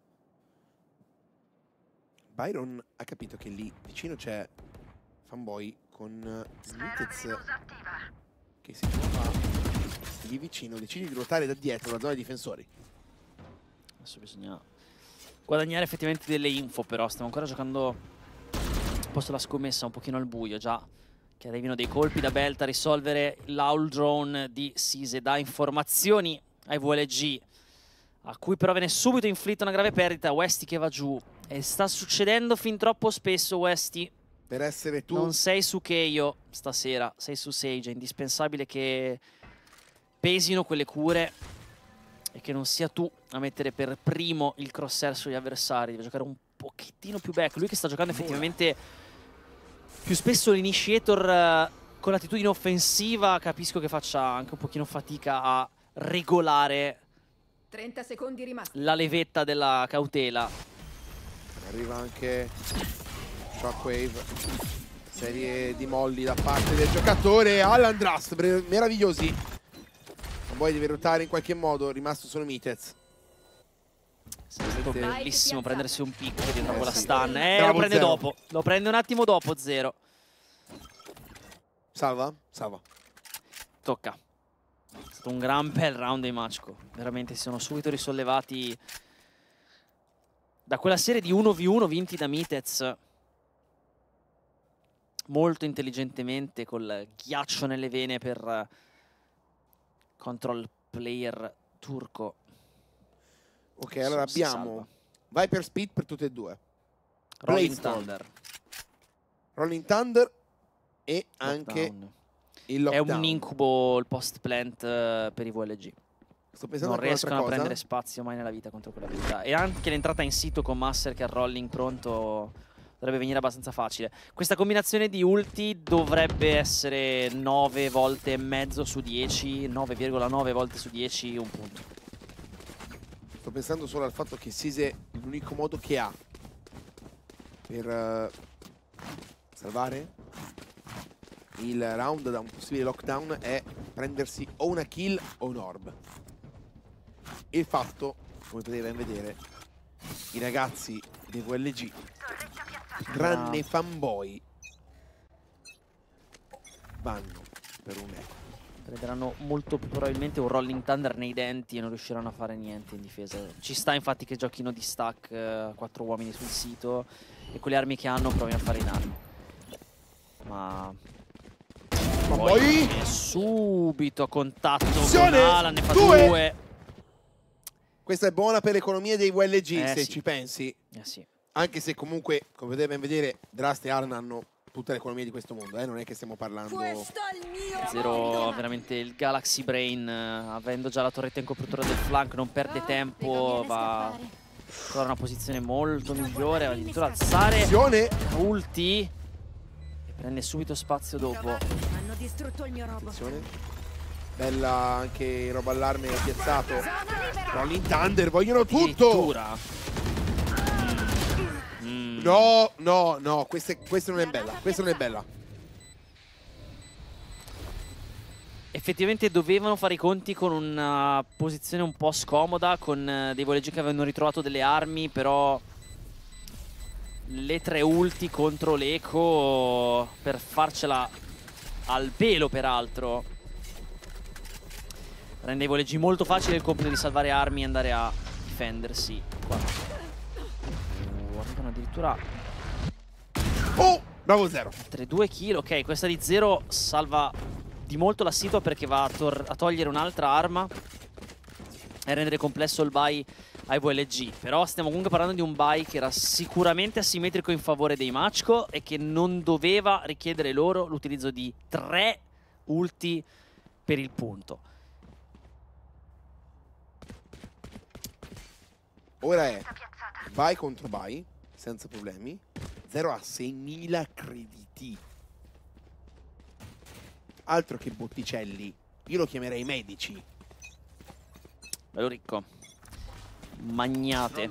Byron ha capito che lì vicino c'è Fanboy con Mitez che si trova lì vicino. Decide di ruotare da dietro la zona dei difensori. Adesso bisogna guadagnare effettivamente delle info però. Stiamo ancora giocando posto la scommessa un pochino al buio già che arrivino dei colpi da Belta a risolvere l'owl drone di Sise da informazioni ai VLG a cui però viene subito inflitta una grave perdita Westy che va giù e sta succedendo fin troppo spesso Westy per essere tu non sei su Keio stasera sei su Sage è indispensabile che pesino quelle cure e che non sia tu a mettere per primo il crosshair sugli avversari deve giocare un pochettino più back lui che sta giocando effettivamente più spesso l'initiator eh, con l'attitudine offensiva capisco che faccia anche un pochino fatica a regolare la levetta della cautela. Arriva anche Shockwave. Serie di molli da parte del giocatore Alan Drust, meravigliosi. Non vuoi diventare in qualche modo, rimasto solo Mitez. Sarebbe stato bellissimo prendersi un piccolo dietro eh, sì. stun. Eh, Bravo, lo prende zero. dopo. Lo prende un attimo dopo, zero. Salva? Salva. Tocca. È stato un gran bel round dei Machko. Veramente si sono subito risollevati da quella serie di 1v1 vinti da Mitez molto intelligentemente col ghiaccio nelle vene per control player turco. Ok, so, allora abbiamo Viper Speed per tutte e due. Rolling Thunder. Rolling Thunder e Lockdown. anche è un incubo il post plant uh, per i VLG. Sto pensando non riescono a prendere spazio mai nella vita contro quella quell'abilità. E anche l'entrata in sito con Master che ha rolling pronto dovrebbe venire abbastanza facile. Questa combinazione di ulti dovrebbe essere 9 volte e mezzo su 10, 9,9 volte su 10, un punto. Sto pensando solo al fatto che Sise l'unico modo che ha per uh, salvare il round da un possibile lockdown è prendersi o una kill o un orb. E il fatto, come potete ben vedere, i ragazzi di VLG, tranne no. fanboy, vanno per un eco. Prenderanno molto probabilmente un Rolling Thunder nei denti e non riusciranno a fare niente in difesa. Ci sta infatti che giochino di stack eh, uomini sul sito e con le armi che hanno provino a fare in armi. Ma ma poi... Subito contatto con Alan, ne fa due. due. Questa è buona per l'economia dei WLG, eh, se sì. ci pensi. Eh, sì. Anche se comunque, come potete ben vedere, Drast e Alan hanno tutta l'economia di questo mondo, eh? non è che stiamo parlando... Zero, veramente il Galaxy Brain, eh, avendo già la torretta in copertura del flank, non perde ah, tempo, va... Trova una posizione molto migliore, addirittura alzare Azione. ulti e prende subito spazio dopo distrutto il mio robot. Attenzione. Bella anche roba robo allarme piazzato. Rolling Thunder, vogliono tutto! Mm. No, no, no, questa, questa non è bella, questa non è bella. effettivamente dovevano fare i conti con una posizione un po' scomoda, con eh, dei voleggi che avevano ritrovato delle armi, però le tre ulti contro l'eco per farcela al pelo peraltro Rende i voleggi molto facile il compito di salvare armi e andare a difendersi qua oh, Arrivano addirittura Oh! Bravo Zero 3-2 kill, ok questa di Zero salva di molto la situa perché va a, a togliere un'altra arma e rendere complesso il buy ai VLG. Però stiamo comunque parlando di un buy che era sicuramente asimmetrico in favore dei Machko e che non doveva richiedere loro l'utilizzo di tre ulti per il punto. Ora è buy contro buy, senza problemi. 0 a 6.000 crediti. Altro che botticelli. Io lo chiamerei medici. Bello ricco. Magnate.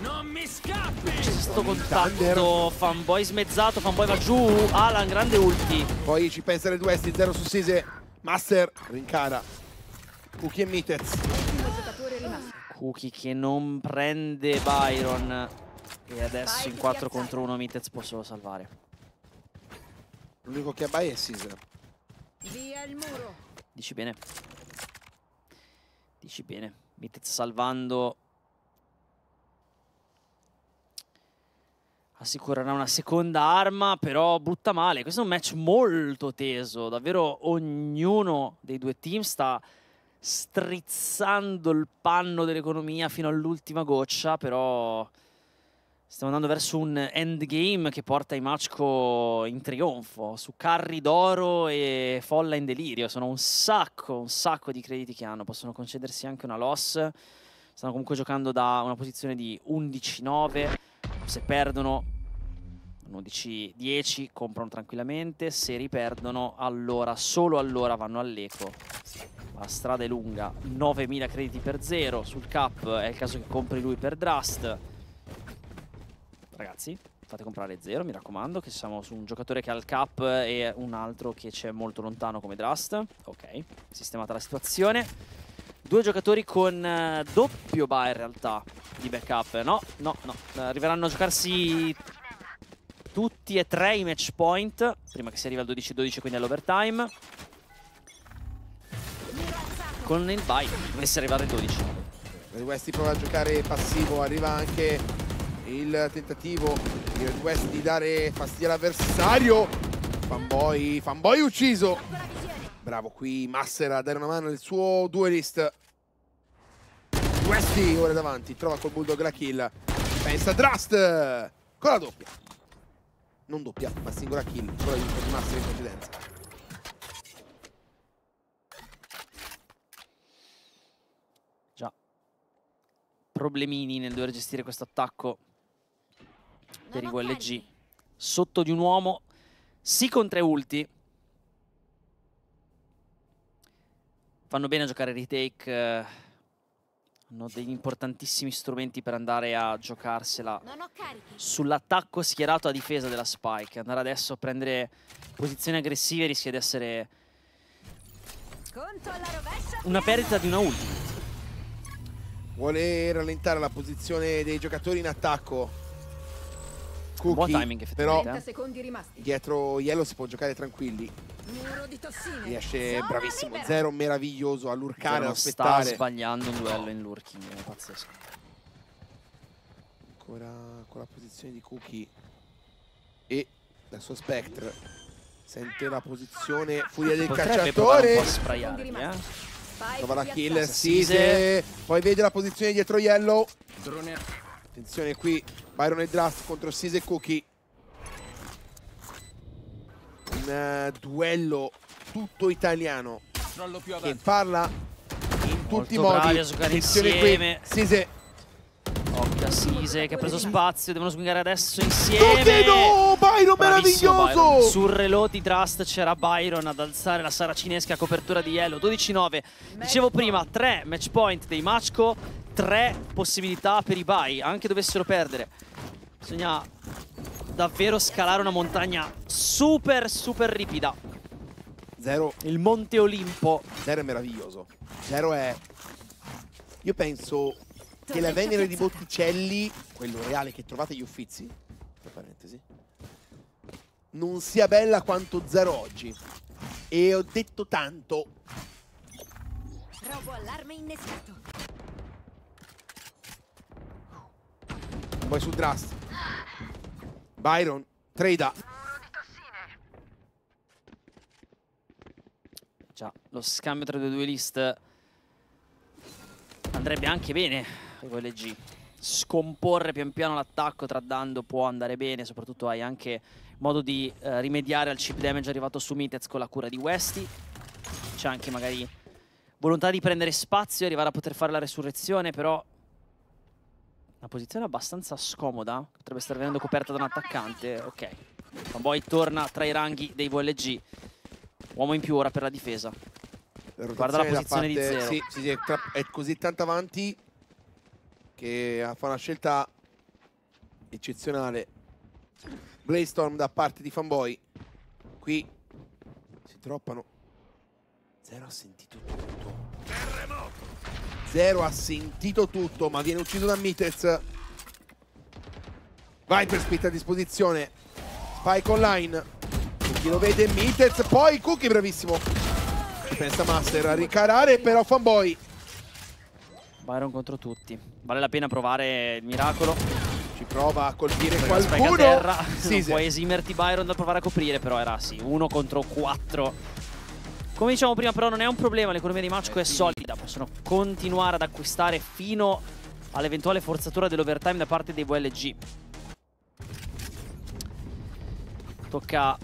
Non mi scappi! Questo contatto, fanboy smezzato, fanboy va giù, Alan, grande ulti. Poi ci pensa Red West, Zero su Sise, Master, rincara. Cookie e Mitez. Cookie che non prende Byron. E adesso in 4 contro 1 Mitez può solo salvare. L'unico che abbai è Caesar. Via il muro. Dici bene. Dici bene. Mitez salvando. Assicurerà una seconda arma, però butta male. Questo è un match molto teso. Davvero ognuno dei due team sta strizzando il panno dell'economia fino all'ultima goccia, però... Stiamo andando verso un endgame che porta i Machko in trionfo, su carri d'oro e folla in delirio. Sono un sacco, un sacco di crediti che hanno, possono concedersi anche una loss. Stanno comunque giocando da una posizione di 11-9. Se perdono 11-10 comprano tranquillamente, se riperdono allora, solo allora vanno all'eco. La strada è lunga, 9.000 crediti per zero, sul cap è il caso che compri lui per Drust. Ragazzi, fate comprare Zero, mi raccomando, che siamo su un giocatore che ha il cap e un altro che c'è molto lontano come Drust. Ok, sistemata la situazione. Due giocatori con eh, doppio ba in realtà di backup. No, no, no. Arriveranno a giocarsi tutti e tre i match point prima che si arrivi al 12-12, quindi all'overtime. Con il bye, dovesse arrivare al 12. Questi prova a giocare passivo, arriva anche il tentativo di Red di dare fastidio all'avversario. Fanboy, Fanboy ucciso. Bravo qui Massera a dare una mano al suo duelist. Questi ora davanti, trova col Bulldog la kill. Pensa Drust con la doppia. Non doppia, ma singola kill, quella di Massera in precedenza. Già. Problemini nel dover gestire questo attacco per i VLG. Sotto di un uomo, sì con tre ulti. Fanno bene a giocare retake. Eh, hanno degli importantissimi strumenti per andare a giocarsela sull'attacco schierato a difesa della Spike. Andare adesso a prendere posizioni aggressive rischia di essere una perdita di una ulti. Vuole rallentare la posizione dei giocatori in attacco Cookie, buon timing Però eh. dietro Yellow si può giocare tranquilli. Riesce bravissimo. Zero meraviglioso a lurkare Zero aspettare. Sta sbagliando un duello in lurking, è pazzesco. Ancora con la posizione di Cookie e la sua Spectre. Sente la posizione furia del Potrebbe cacciatore. Un eh? Trova la kill, Sise. Poi vede la posizione dietro Yellow. Drone Attenzione qui, Byron e Draft contro Sise e Cookie. Un uh, duello tutto italiano che parla in tutti i modi. Attenzione qui, Sise. Occhio a Sise che ha preso spazio, devono swingare adesso insieme. Tutti no, Byron meraviglioso! Byron. Sul reload di Drust c'era Byron ad alzare la saracinesca a copertura di Yellow, 12-9. Dicevo prima, 3 match point dei Machko, tre possibilità per i buy, anche dovessero perdere. Bisogna davvero scalare una montagna super, super ripida. Zero. Il Monte Olimpo. Zero è meraviglioso. Zero è... Io penso che la Venere di Botticelli, quello reale che trovate agli uffizi, tra parentesi, non sia bella quanto Zero oggi. E ho detto tanto. Robo allarme innescato. poi su Drust. Byron, trada. Già, lo scambio tra i due list andrebbe anche bene con l'EG. Scomporre pian piano l'attacco tra Dando può andare bene, soprattutto hai anche modo di eh, rimediare al chip damage arrivato su Mitez con la cura di Westy. C'è anche magari volontà di prendere spazio, e arrivare a poter fare la resurrezione, però una posizione abbastanza scomoda. Potrebbe stare venendo coperta da un attaccante. Ok. Fanboy torna tra i ranghi dei VLG. Uomo in più ora per la difesa. La Guarda la posizione parte, di zero. Sì, sì, sì è, è, così tanto avanti che fa una scelta eccezionale. Blaystorm da parte di Fanboy. Qui si troppano. Zero ha sentito tutto. Terremoto! Zero ha sentito tutto, ma viene ucciso da Mitez. Viper split a disposizione. Spike online. Chi lo vede, Mitez. Poi Cookie, bravissimo. Pensa Master a ricarare, però Fanboy. Byron contro tutti. Vale la pena provare il miracolo. Ci prova a colpire Perché qualcuno. Terra. Sì, non sì. puoi esimerti Byron dal provare a coprire, però era sì, uno contro quattro come diciamo prima però non è un problema, l'economia di Machko è solida, possono continuare ad acquistare fino all'eventuale forzatura dell'overtime da parte dei VLG. Tocca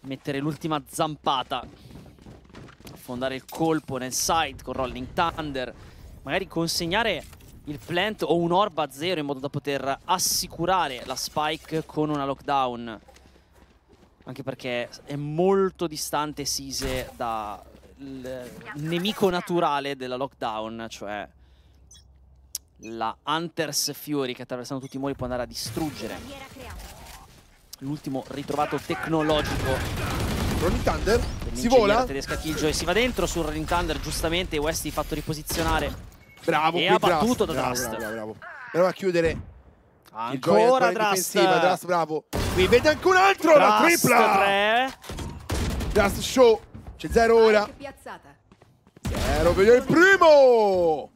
mettere l'ultima zampata, affondare il colpo nel side con Rolling Thunder, magari consegnare il plant o un orb a zero in modo da poter assicurare la spike con una lockdown anche perché è molto distante Sise dal nemico naturale della lockdown, cioè la Hunters Fury che attraversando tutti i muri può andare a distruggere l'ultimo ritrovato tecnologico Rolling Thunder si vola tedesca Killjoy si va dentro sul Rolling Thunder giustamente Westy fatto riposizionare bravo e ha battuto da bravo, Dust bravo, bravo, bravo. bravo a chiudere Ancora Drast. Drast bravo. Qui vede anche un altro, Drast, la tripla. 3. Drast show. C'è zero ora. Zero, vedo il primo.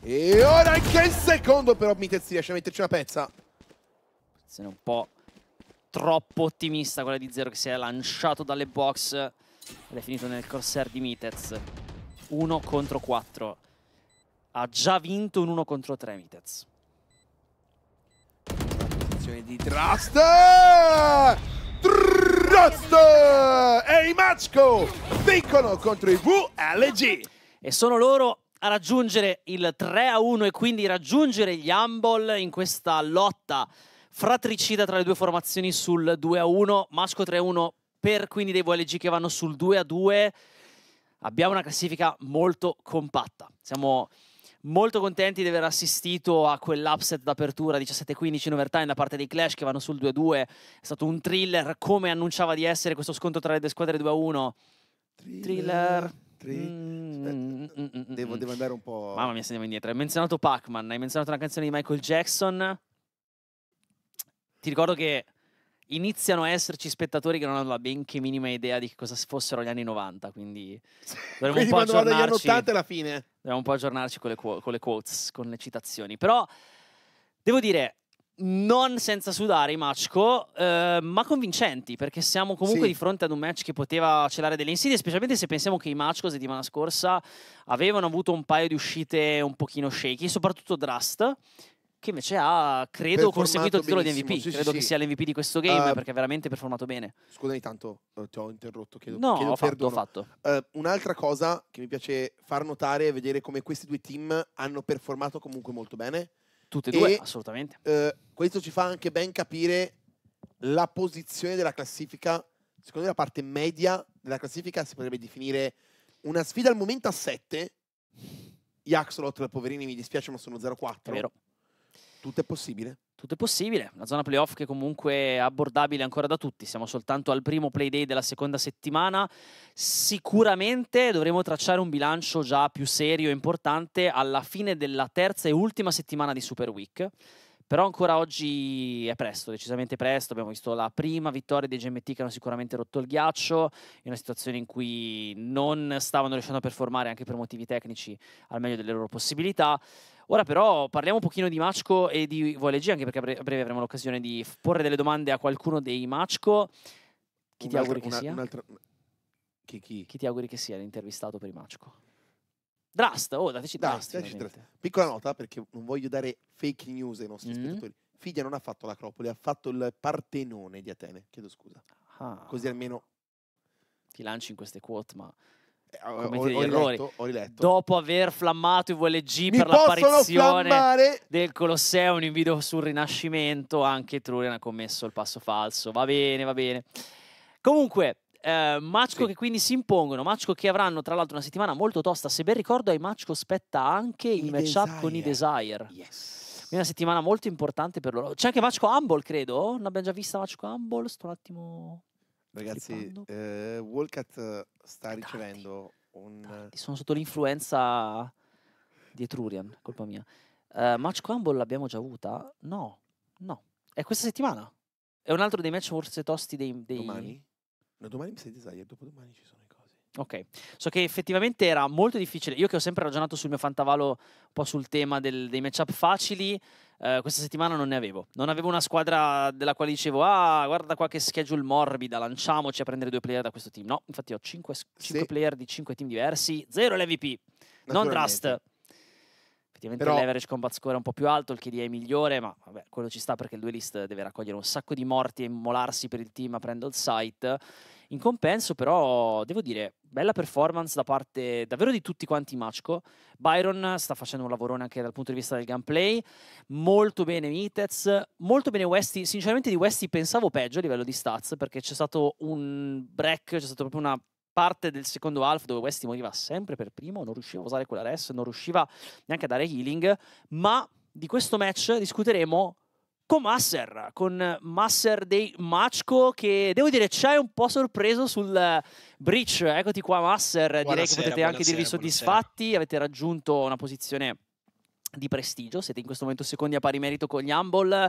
E ora anche il secondo però Mitez riesce a metterci una pezza. Se un po' troppo ottimista quella di Zero che si è lanciato dalle box ed è finito nel corsair di Mitez. 1 contro 4. Ha già vinto un 1 contro 3 Mitez formazione di Trust. Trust e i Matchco vincono contro i VLG. E sono loro a raggiungere il 3 a 1 e quindi raggiungere gli Humble in questa lotta fratricida tra le due formazioni sul 2 a 1. Masco 3 a 1 per quindi dei VLG che vanno sul 2 a 2. Abbiamo una classifica molto compatta. Siamo molto contenti di aver assistito a quell'upset d'apertura 17-15 in overtime da parte dei Clash che vanno sul 2-2. È stato un thriller come annunciava di essere questo scontro tra le due squadre 2-1. Thriller. thriller. Mm. mm, mm, mm, mm, devo, andare un po'. Mamma mia, se andiamo indietro. Hai menzionato Pac-Man, hai menzionato una canzone di Michael Jackson. Ti ricordo che iniziano a esserci spettatori che non hanno la benché minima idea di che cosa fossero gli anni 90, quindi dovremmo quindi un po' aggiornarci. Anni 80 alla fine. Dovremmo un po' aggiornarci con le, con le quotes, con le citazioni, però devo dire non senza sudare i Machko, eh, ma convincenti, perché siamo comunque sì. di fronte ad un match che poteva celare delle insidie, specialmente se pensiamo che i Machko settimana scorsa avevano avuto un paio di uscite un pochino shaky, soprattutto Drust, che invece ha, credo, conseguito il titolo di MVP. Sì, credo sì, che sia l'MVP di questo game uh, perché ha veramente performato bene. Scusami tanto, uh, ti ho interrotto, chiedo, no, chiedo ho fatto, ho fatto. Uh, un'altra cosa che mi piace far notare è vedere come questi due team hanno performato comunque molto bene. Tutte e due, assolutamente. Eh, questo ci fa anche ben capire la posizione della classifica. Secondo me la parte media della classifica si potrebbe definire una sfida al momento a 7. Gli Axolot, poverini, mi dispiace, ma sono 0-4. È Vero. Tutto è possibile. Tutto è possibile, una zona playoff che comunque è abbordabile ancora da tutti, siamo soltanto al primo play day della seconda settimana, sicuramente dovremo tracciare un bilancio già più serio e importante alla fine della terza e ultima settimana di Super Week, però ancora oggi è presto, decisamente presto, abbiamo visto la prima vittoria dei GMT che hanno sicuramente rotto il ghiaccio, in una situazione in cui non stavano riuscendo a performare anche per motivi tecnici al meglio delle loro possibilità, Ora però parliamo un pochino di Machko e di VLG, anche perché a breve avremo l'occasione di porre delle domande a qualcuno dei Machko. Chi ti auguri che sia? Chi, chi? chi ti auguri che sia l'intervistato per i Machko? Drast, oh, dateci Drast. dateci drast. Piccola nota, perché non voglio dare fake news ai nostri mm. spettatori. Figlia non ha fatto l'Acropoli, ha fatto il Partenone di Atene. Chiedo scusa. Ah. Così almeno... Ti lanci in queste quote, ma... Eh, ho, dire, ho, riletto, ho, Dopo aver flammato i VLG Mi per l'apparizione flammare? del Colosseo, un video sul Rinascimento, anche Trurian ha commesso il passo falso. Va bene, va bene. Comunque, eh, Machko sì. che quindi si impongono, Machko che avranno tra l'altro una settimana molto tosta. Se ben ricordo, ai Machko spetta anche il, matchup con i Desire. Yes. una settimana molto importante per loro. C'è anche Machko Humble, credo. Non abbiamo già visto Machko Humble? Sto un attimo... Ragazzi, eh, Wolcat sta Dai. ricevendo un... Dai, sono sotto l'influenza di Etrurian, colpa mia. Uh, match Crumble l'abbiamo già avuta? No, no. È questa settimana. È un altro dei match forse tosti dei... dei... Domani? No, domani mi sei desire, dopodomani ci sono. Ok, so che effettivamente era molto difficile. Io che ho sempre ragionato sul mio fantavalo un po' sul tema del, dei matchup facili, eh, questa settimana non ne avevo. Non avevo una squadra della quale dicevo, ah, guarda qua che schedule morbida, lanciamoci a prendere due player da questo team. No, infatti ho 5, 5 sì. player di 5 team diversi, zero l'EVP, non Trust. Effettivamente Però... l'average combat score è un po' più alto, il KD è migliore, ma vabbè, quello ci sta perché il duelist deve raccogliere un sacco di morti e immolarsi per il team aprendo il site in compenso, però, devo dire, bella performance da parte davvero di tutti quanti i Machko. Byron sta facendo un lavorone anche dal punto di vista del gameplay. Molto bene Mitez, molto bene Westy. Sinceramente di Westy pensavo peggio a livello di stats, perché c'è stato un break, c'è stata proprio una parte del secondo half dove Westy moriva sempre per primo, non riusciva a usare quella res, non riusciva neanche a dare healing, ma di questo match discuteremo con Masser, con Masser dei Machko che devo dire ci hai un po' sorpreso sul bridge, eccoti qua Masser, buonasera, direi che potete anche dirvi soddisfatti, buonasera. avete raggiunto una posizione di prestigio, siete in questo momento secondi a pari merito con gli Humble.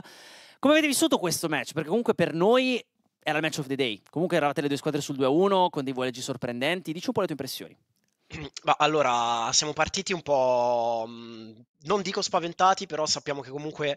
Come avete vissuto questo match? Perché comunque per noi era il match of the day, comunque eravate le due squadre sul 2-1 con dei voleggi sorprendenti, dici un po' le tue impressioni. Ma allora, siamo partiti un po', mm, non dico spaventati, però sappiamo che comunque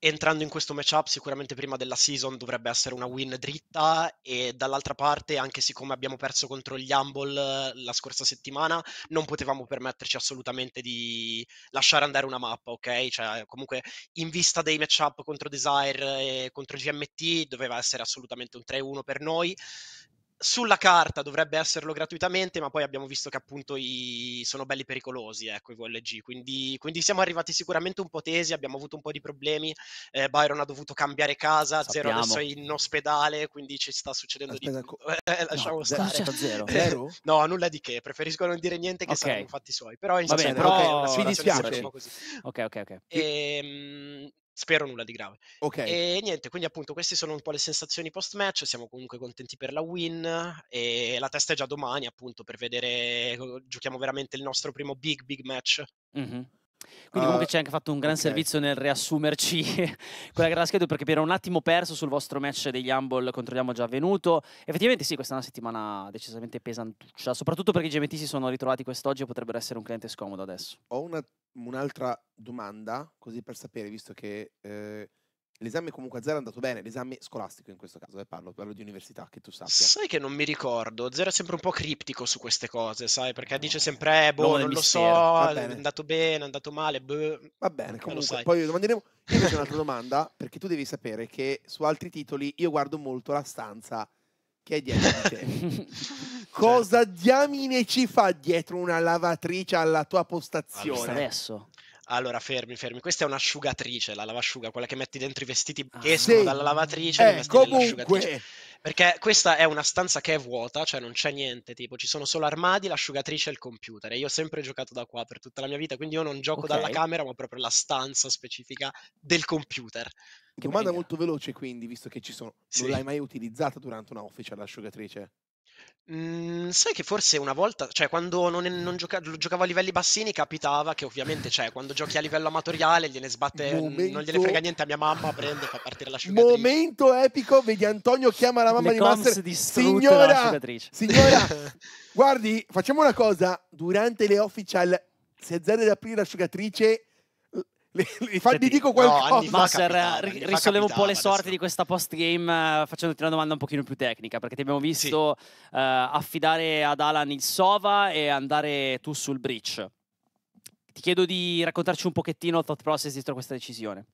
entrando in questo matchup sicuramente prima della season dovrebbe essere una win dritta e dall'altra parte anche siccome abbiamo perso contro gli Humble eh, la scorsa settimana non potevamo permetterci assolutamente di lasciare andare una mappa ok cioè comunque in vista dei matchup contro Desire e contro GMT doveva essere assolutamente un 3-1 per noi sulla carta dovrebbe esserlo gratuitamente, ma poi abbiamo visto che appunto i... sono belli pericolosi, ecco, i VLG. Quindi, quindi, siamo arrivati sicuramente un po' tesi, abbiamo avuto un po' di problemi. Eh, Byron ha dovuto cambiare casa, Sappiamo. Zero adesso è in ospedale, quindi ci sta succedendo Aspetta, di... Co... Eh, eh lasciamo no, stare. Cioè, zero. Eh, zero? no, nulla di che, preferisco non dire niente che okay. saranno fatti suoi. Però, insomma, Vabbè, però... Okay, ci dispiace. Ok, ok, ok. E, ehm, Spero nulla di grave. Okay. E niente, quindi appunto queste sono un po' le sensazioni post match, siamo comunque contenti per la win e la testa è già domani appunto per vedere, giochiamo veramente il nostro primo big big match. Mm-hmm. Quindi comunque uh, ci ha anche fatto un gran okay. servizio nel riassumerci quella che era la schedule perché per un attimo perso sul vostro match degli Humble controlliamo già avvenuto. Effettivamente sì, questa è una settimana decisamente pesantuccia, soprattutto perché i GMT si sono ritrovati quest'oggi e potrebbero essere un cliente scomodo adesso. Ho un'altra domanda, così per sapere, visto che eh, L'esame comunque a zero è andato bene, l'esame scolastico in questo caso, eh, parlo, parlo di università, che tu sappia. Sai che non mi ricordo, Zero è sempre un po' criptico su queste cose, sai, perché no. dice eh, sempre, eh, boh, non, non lo so, è andato bene, è andato male, boh. Va bene, comunque, poi domanderemo... Io invece un'altra domanda, perché tu devi sapere che su altri titoli io guardo molto la stanza che è dietro a te. Certo. Cosa certo. diamine ci fa dietro una lavatrice alla tua postazione? adesso. Allora, fermi, fermi. Questa è un'asciugatrice, la lavasciuga, quella che metti dentro i vestiti ah, che escono sì. dalla lavatrice eh, e metti comunque... Perché questa è una stanza che è vuota, cioè non c'è niente, tipo ci sono solo armadi, l'asciugatrice e il computer. E io ho sempre giocato da qua per tutta la mia vita, quindi io non gioco okay. dalla camera, ma proprio la stanza specifica del computer. Che Domanda mega. molto veloce quindi, visto che ci sono... Sì. Non l'hai mai utilizzata durante una office l'asciugatrice? Mhmm, sai che forse una volta cioè quando non non gioca giocavo a livelli bassini capitava che ovviamente, cioè quando giochi a livello amatoriale gliene sbatte non gliene frega niente a mia mamma, prende e fa partire la l'asciugatrice. momento epico, vedi Antonio chiama la mamma Le di Master. Signora, signora, guardi, facciamo una cosa, durante le official se azzarda ad aprire l'asciugatrice li, li, fa, li cioè, dico qualcosa. No, Master, risollevo un po' le sorti adesso. di questa post-game eh, facendoti una domanda un pochino più tecnica, perché ti abbiamo visto sì. uh, eh, affidare ad Alan il Sova e andare tu sul Breach. Ti chiedo di raccontarci un pochettino il thought process dietro questa decisione.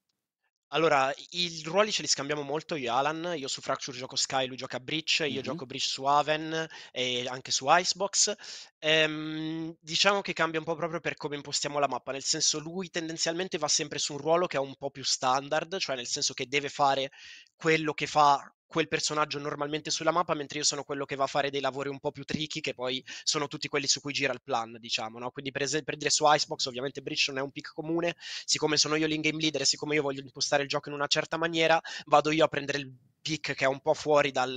Allora, i ruoli ce li scambiamo molto io e Alan, io su Fracture gioco Sky, lui gioca Breach, io mm-hmm. gioco Breach su Aven e anche su Icebox. Ehm, diciamo che cambia un po' proprio per come impostiamo la mappa, nel senso lui tendenzialmente va sempre su un ruolo che è un po' più standard, cioè nel senso che deve fare quello che fa quel personaggio normalmente sulla mappa, mentre io sono quello che va a fare dei lavori un po' più tricky, che poi sono tutti quelli su cui gira il plan, diciamo, no? Quindi per, esempio, per dire su Icebox, ovviamente non è un pick comune, siccome sono io l'ingame leader e siccome io voglio impostare il gioco in una certa maniera, vado io a prendere il pick che è un po' fuori dal,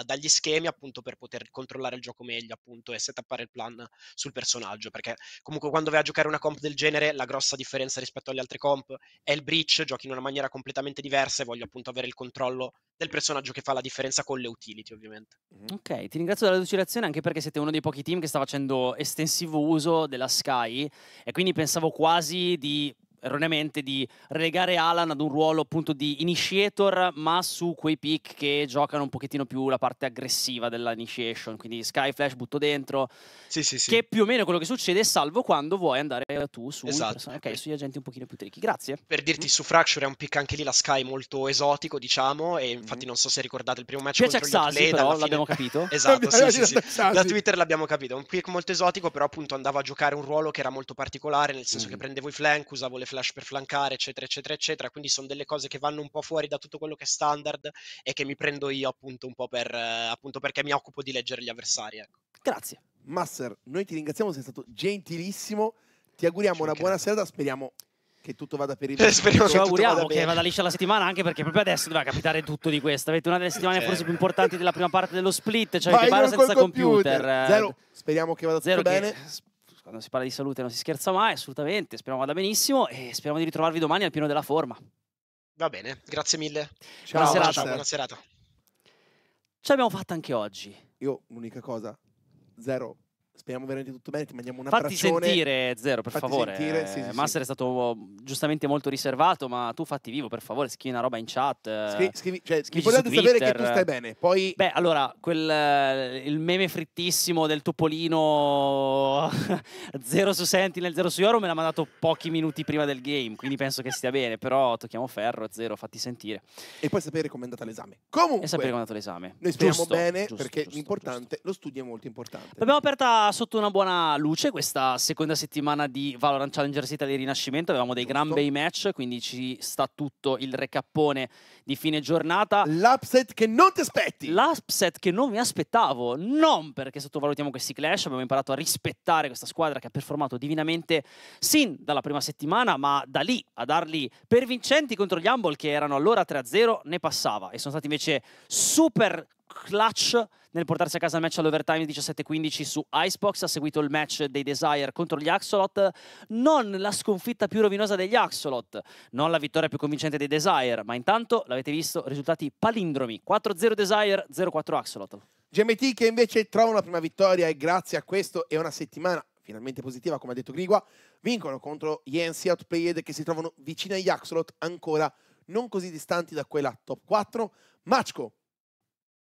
eh, dagli schemi appunto per poter controllare il gioco meglio appunto e settappare il plan sul personaggio perché comunque quando vai a giocare una comp del genere la grossa differenza rispetto alle altre comp è il breach, giochi in una maniera completamente diversa e voglio appunto avere il controllo del personaggio che fa la differenza con le utility ovviamente. Mm-hmm. Ok, ti ringrazio della lucidazione anche perché siete uno dei pochi team che sta facendo estensivo uso della Sky e quindi pensavo quasi di erroneamente di relegare Alan ad un ruolo appunto di initiator, ma su quei pick che giocano un pochettino più la parte aggressiva dell'initiation, quindi Sky Flash butto dentro, sì, sì, sì. che è più o meno quello che succede, salvo quando vuoi andare tu su esatto. okay, sugli agenti un pochino più tricky. Grazie. Per dirti, mm. su Fracture è un pick anche lì la Sky molto esotico, diciamo, e mhm. infatti mm. non so se ricordate il primo match che contro gli Sassi, però, fine... l'abbiamo capito. esatto, sì, sì, sì. da Twitter l'abbiamo capito, un pick molto esotico, però appunto andava a giocare un ruolo che era molto particolare, nel senso mm. che mhm. prendevo i flank, usavo le flash per flancare, eccetera, eccetera, eccetera. Quindi sono delle cose che vanno un po' fuori da tutto quello che è standard e che mi prendo io appunto un po' per, appunto perché mi occupo di leggere gli avversari. Ecco. Grazie. Master, noi ti ringraziamo, sei stato gentilissimo. Ti auguriamo una buona serata, speriamo che tutto vada per il eh, speriamo che, che auguriamo vada che vada liscia la settimana anche perché proprio adesso doveva capitare tutto di questa avete una delle settimane forse più certo. importanti della prima parte dello split cioè Vai, che senza computer, computer. Zero. speriamo che vada tutto Zero bene che quando si parla di salute non si scherza mai, assolutamente, speriamo vada benissimo e speriamo di ritrovarvi domani al pieno della forma. Va bene, grazie mille. Ciao, buona serata. Ciao, buona serata. Ce l'abbiamo fatta anche oggi. Io l'unica cosa, zero Speriamo veramente tutto bene, ti mandiamo una fatti sentire, Zero, per fatti favore. Sentire, sì, sì, Master sì. è stato giustamente molto riservato, ma tu fatti vivo, per favore, scrivi una roba in chat. Eh, scrivi, scrivi, cioè, scrivi sapere che tu stai bene. Poi... Beh, allora, quel, eh, il meme frittissimo del Topolino Zero su Sentinel, Zero su Yoro me l'ha mandato pochi minuti prima del game, quindi penso che stia bene, però tocchiamo ferro, Zero, fatti sentire. E poi sapere com'è andata l'esame. Comunque, e sapere com'è andato l'esame. Noi speriamo giusto, bene, giusto, perché giusto, l'importante, lo studio è molto importante. L'abbiamo aperta sotto una buona luce questa seconda settimana di Valorant Challengers Italia Rinascimento, avevamo dei Giusto. gran bei match, quindi ci sta tutto il recappone di fine giornata. L'upset che non ti aspetti! L'upset che non mi aspettavo, non perché sottovalutiamo questi clash, abbiamo imparato a rispettare questa squadra che ha performato divinamente sin dalla prima settimana, ma da lì a darli per vincenti contro gli Humble che erano allora 3-0 ne passava e sono stati invece super clutch nel portarsi a casa il match all'overtime 17-15 su Icebox. Ha seguito il match dei Desire contro gli Axolot. Non la sconfitta più rovinosa degli Axolot, non la vittoria più convincente dei Desire, ma intanto, l'avete visto, risultati palindromi. 4-0 Desire, 0-4 Axolot. GMT che invece trova una prima vittoria e grazie a questo è una settimana finalmente positiva, come ha detto Grigua, vincono contro gli NC Outplayed che si trovano vicini agli Axolot, ancora non così distanti da quella top 4. Machko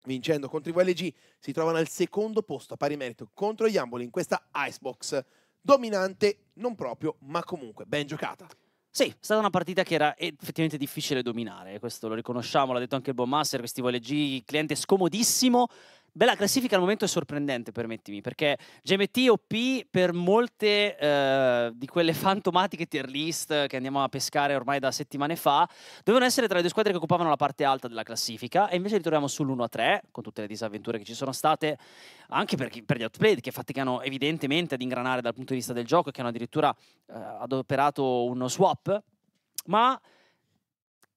vincendo contro i VLG, si trovano al secondo posto a pari merito contro gli Amboli in questa Icebox. Dominante, non proprio, ma comunque ben giocata. Sì, è stata una partita che era effettivamente difficile dominare, questo lo riconosciamo, l'ha detto anche il buon Master, questi VLG, cliente scomodissimo, Bella classifica al momento è sorprendente, permettimi, perché GMT OP per molte eh, di quelle fantomatiche tier list che andiamo a pescare ormai da settimane fa, dovevano essere tra le due squadre che occupavano la parte alta della classifica e invece li troviamo sull'1-3, con tutte le disavventure che ci sono state, anche per, per gli outplayed che faticano evidentemente ad ingranare dal punto di vista del gioco e che hanno addirittura eh, adoperato uno swap, ma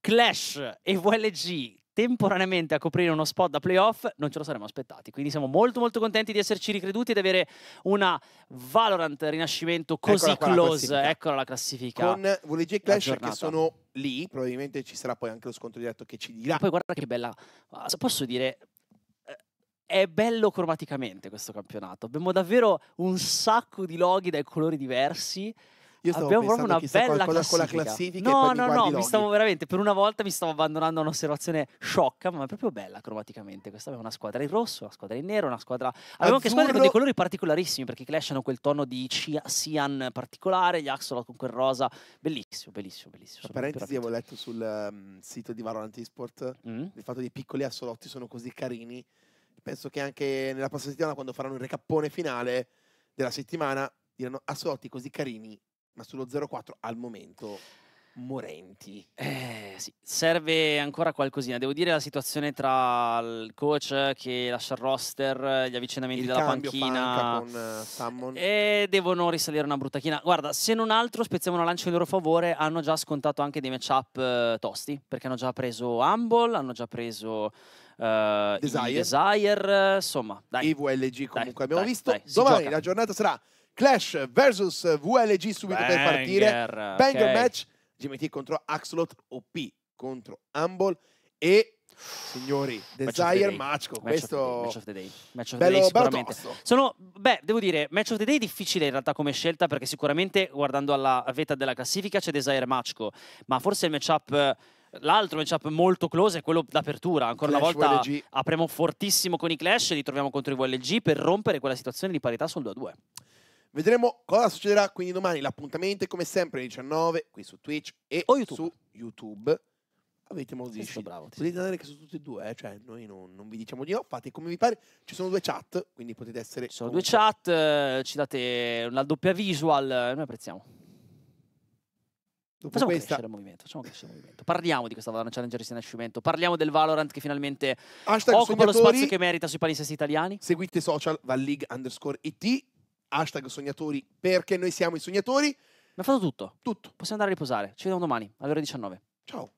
Clash e VLG temporaneamente a coprire uno spot da playoff, non ce lo saremmo aspettati. Quindi siamo molto molto contenti di esserci ricreduti e di avere una Valorant Rinascimento così Eccola qua close. classifica. Eccola la classifica. Con VLG e Clash che sono lì, probabilmente ci sarà poi anche lo scontro diretto che ci dirà. Poi guarda che bella, ah, posso dire, eh, è bello cromaticamente questo campionato. Abbiamo davvero un sacco di loghi dai colori diversi io stavo Abbiamo proprio una bella classifica. con la classifica. No, no, no, mi stavo veramente, per una volta mi stavo abbandonando a un'osservazione sciocca, ma è proprio bella cromaticamente. Questa aveva una squadra in rosso, una squadra in nero, una squadra... Avevamo anche squadre con dei colori particolarissimi, perché i Clash hanno quel tono di Cian particolare, gli Axolot con quel rosa. Bellissimo, bellissimo, bellissimo. Sono parentesi, avevo letto sul um, sito di Valorant Esport mm. il fatto che i piccoli Assolotti sono così carini. Penso che anche nella prossima settimana, quando faranno il recappone finale della settimana, diranno Assolotti così carini ma sullo 04 al momento morenti. Eh, sì. Serve ancora qualcosina. Devo dire la situazione tra il coach che lascia il roster, gli avvicinamenti il della panchina. Con eh, E devono risalire una brutta china. Guarda, se non altro spezziamo una lancia in loro favore. Hanno già scontato anche dei matchup eh, tosti, perché hanno già preso Humble, hanno già preso... Eh, Desire. Desire, insomma, dai. EVLG comunque dai, abbiamo dai, visto. Dai, Domani la giornata sarà Clash vs VLG subito Banger, per partire. Banger okay. match, GMT contro Axolot, OP contro Humble e Signori, Desire Machco, questo match of the day. Match of the bello, the day sicuramente. Sono, beh, devo dire, match of the day difficile in realtà come scelta perché sicuramente guardando alla vetta della classifica c'è Desire Machco, ma forse il matchup L'altro matchup molto close è quello d'apertura. Ancora Clash una volta VLG. apriamo fortissimo con i Clash, li troviamo contro i VLG per rompere quella situazione di parità sul 2-2. Vedremo cosa succederà quindi domani. L'appuntamento è come sempre alle 19 qui su Twitch e YouTube. su YouTube. Avete modo di decidere. Bravo, potete andare che su tutti e due, eh? cioè noi non, non, vi diciamo di no, fate come vi pare. Ci sono due chat, quindi potete essere... Ci sono due chat, eh, ci date una doppia visual, eh, noi apprezziamo. Dopo facciamo questa... crescere il movimento, facciamo crescere il movimento. Parliamo di questa Valorant Challenger Rinascimento, parliamo del Valorant che finalmente Hashtag occupa lo spazio che merita sui palissesti italiani. Seguite social, vallig underscore it hashtag sognatori perché noi siamo i sognatori. Mi ha fatto tutto. Tutto. Possiamo andare a riposare. Ci vediamo domani alle ore 19. Ciao.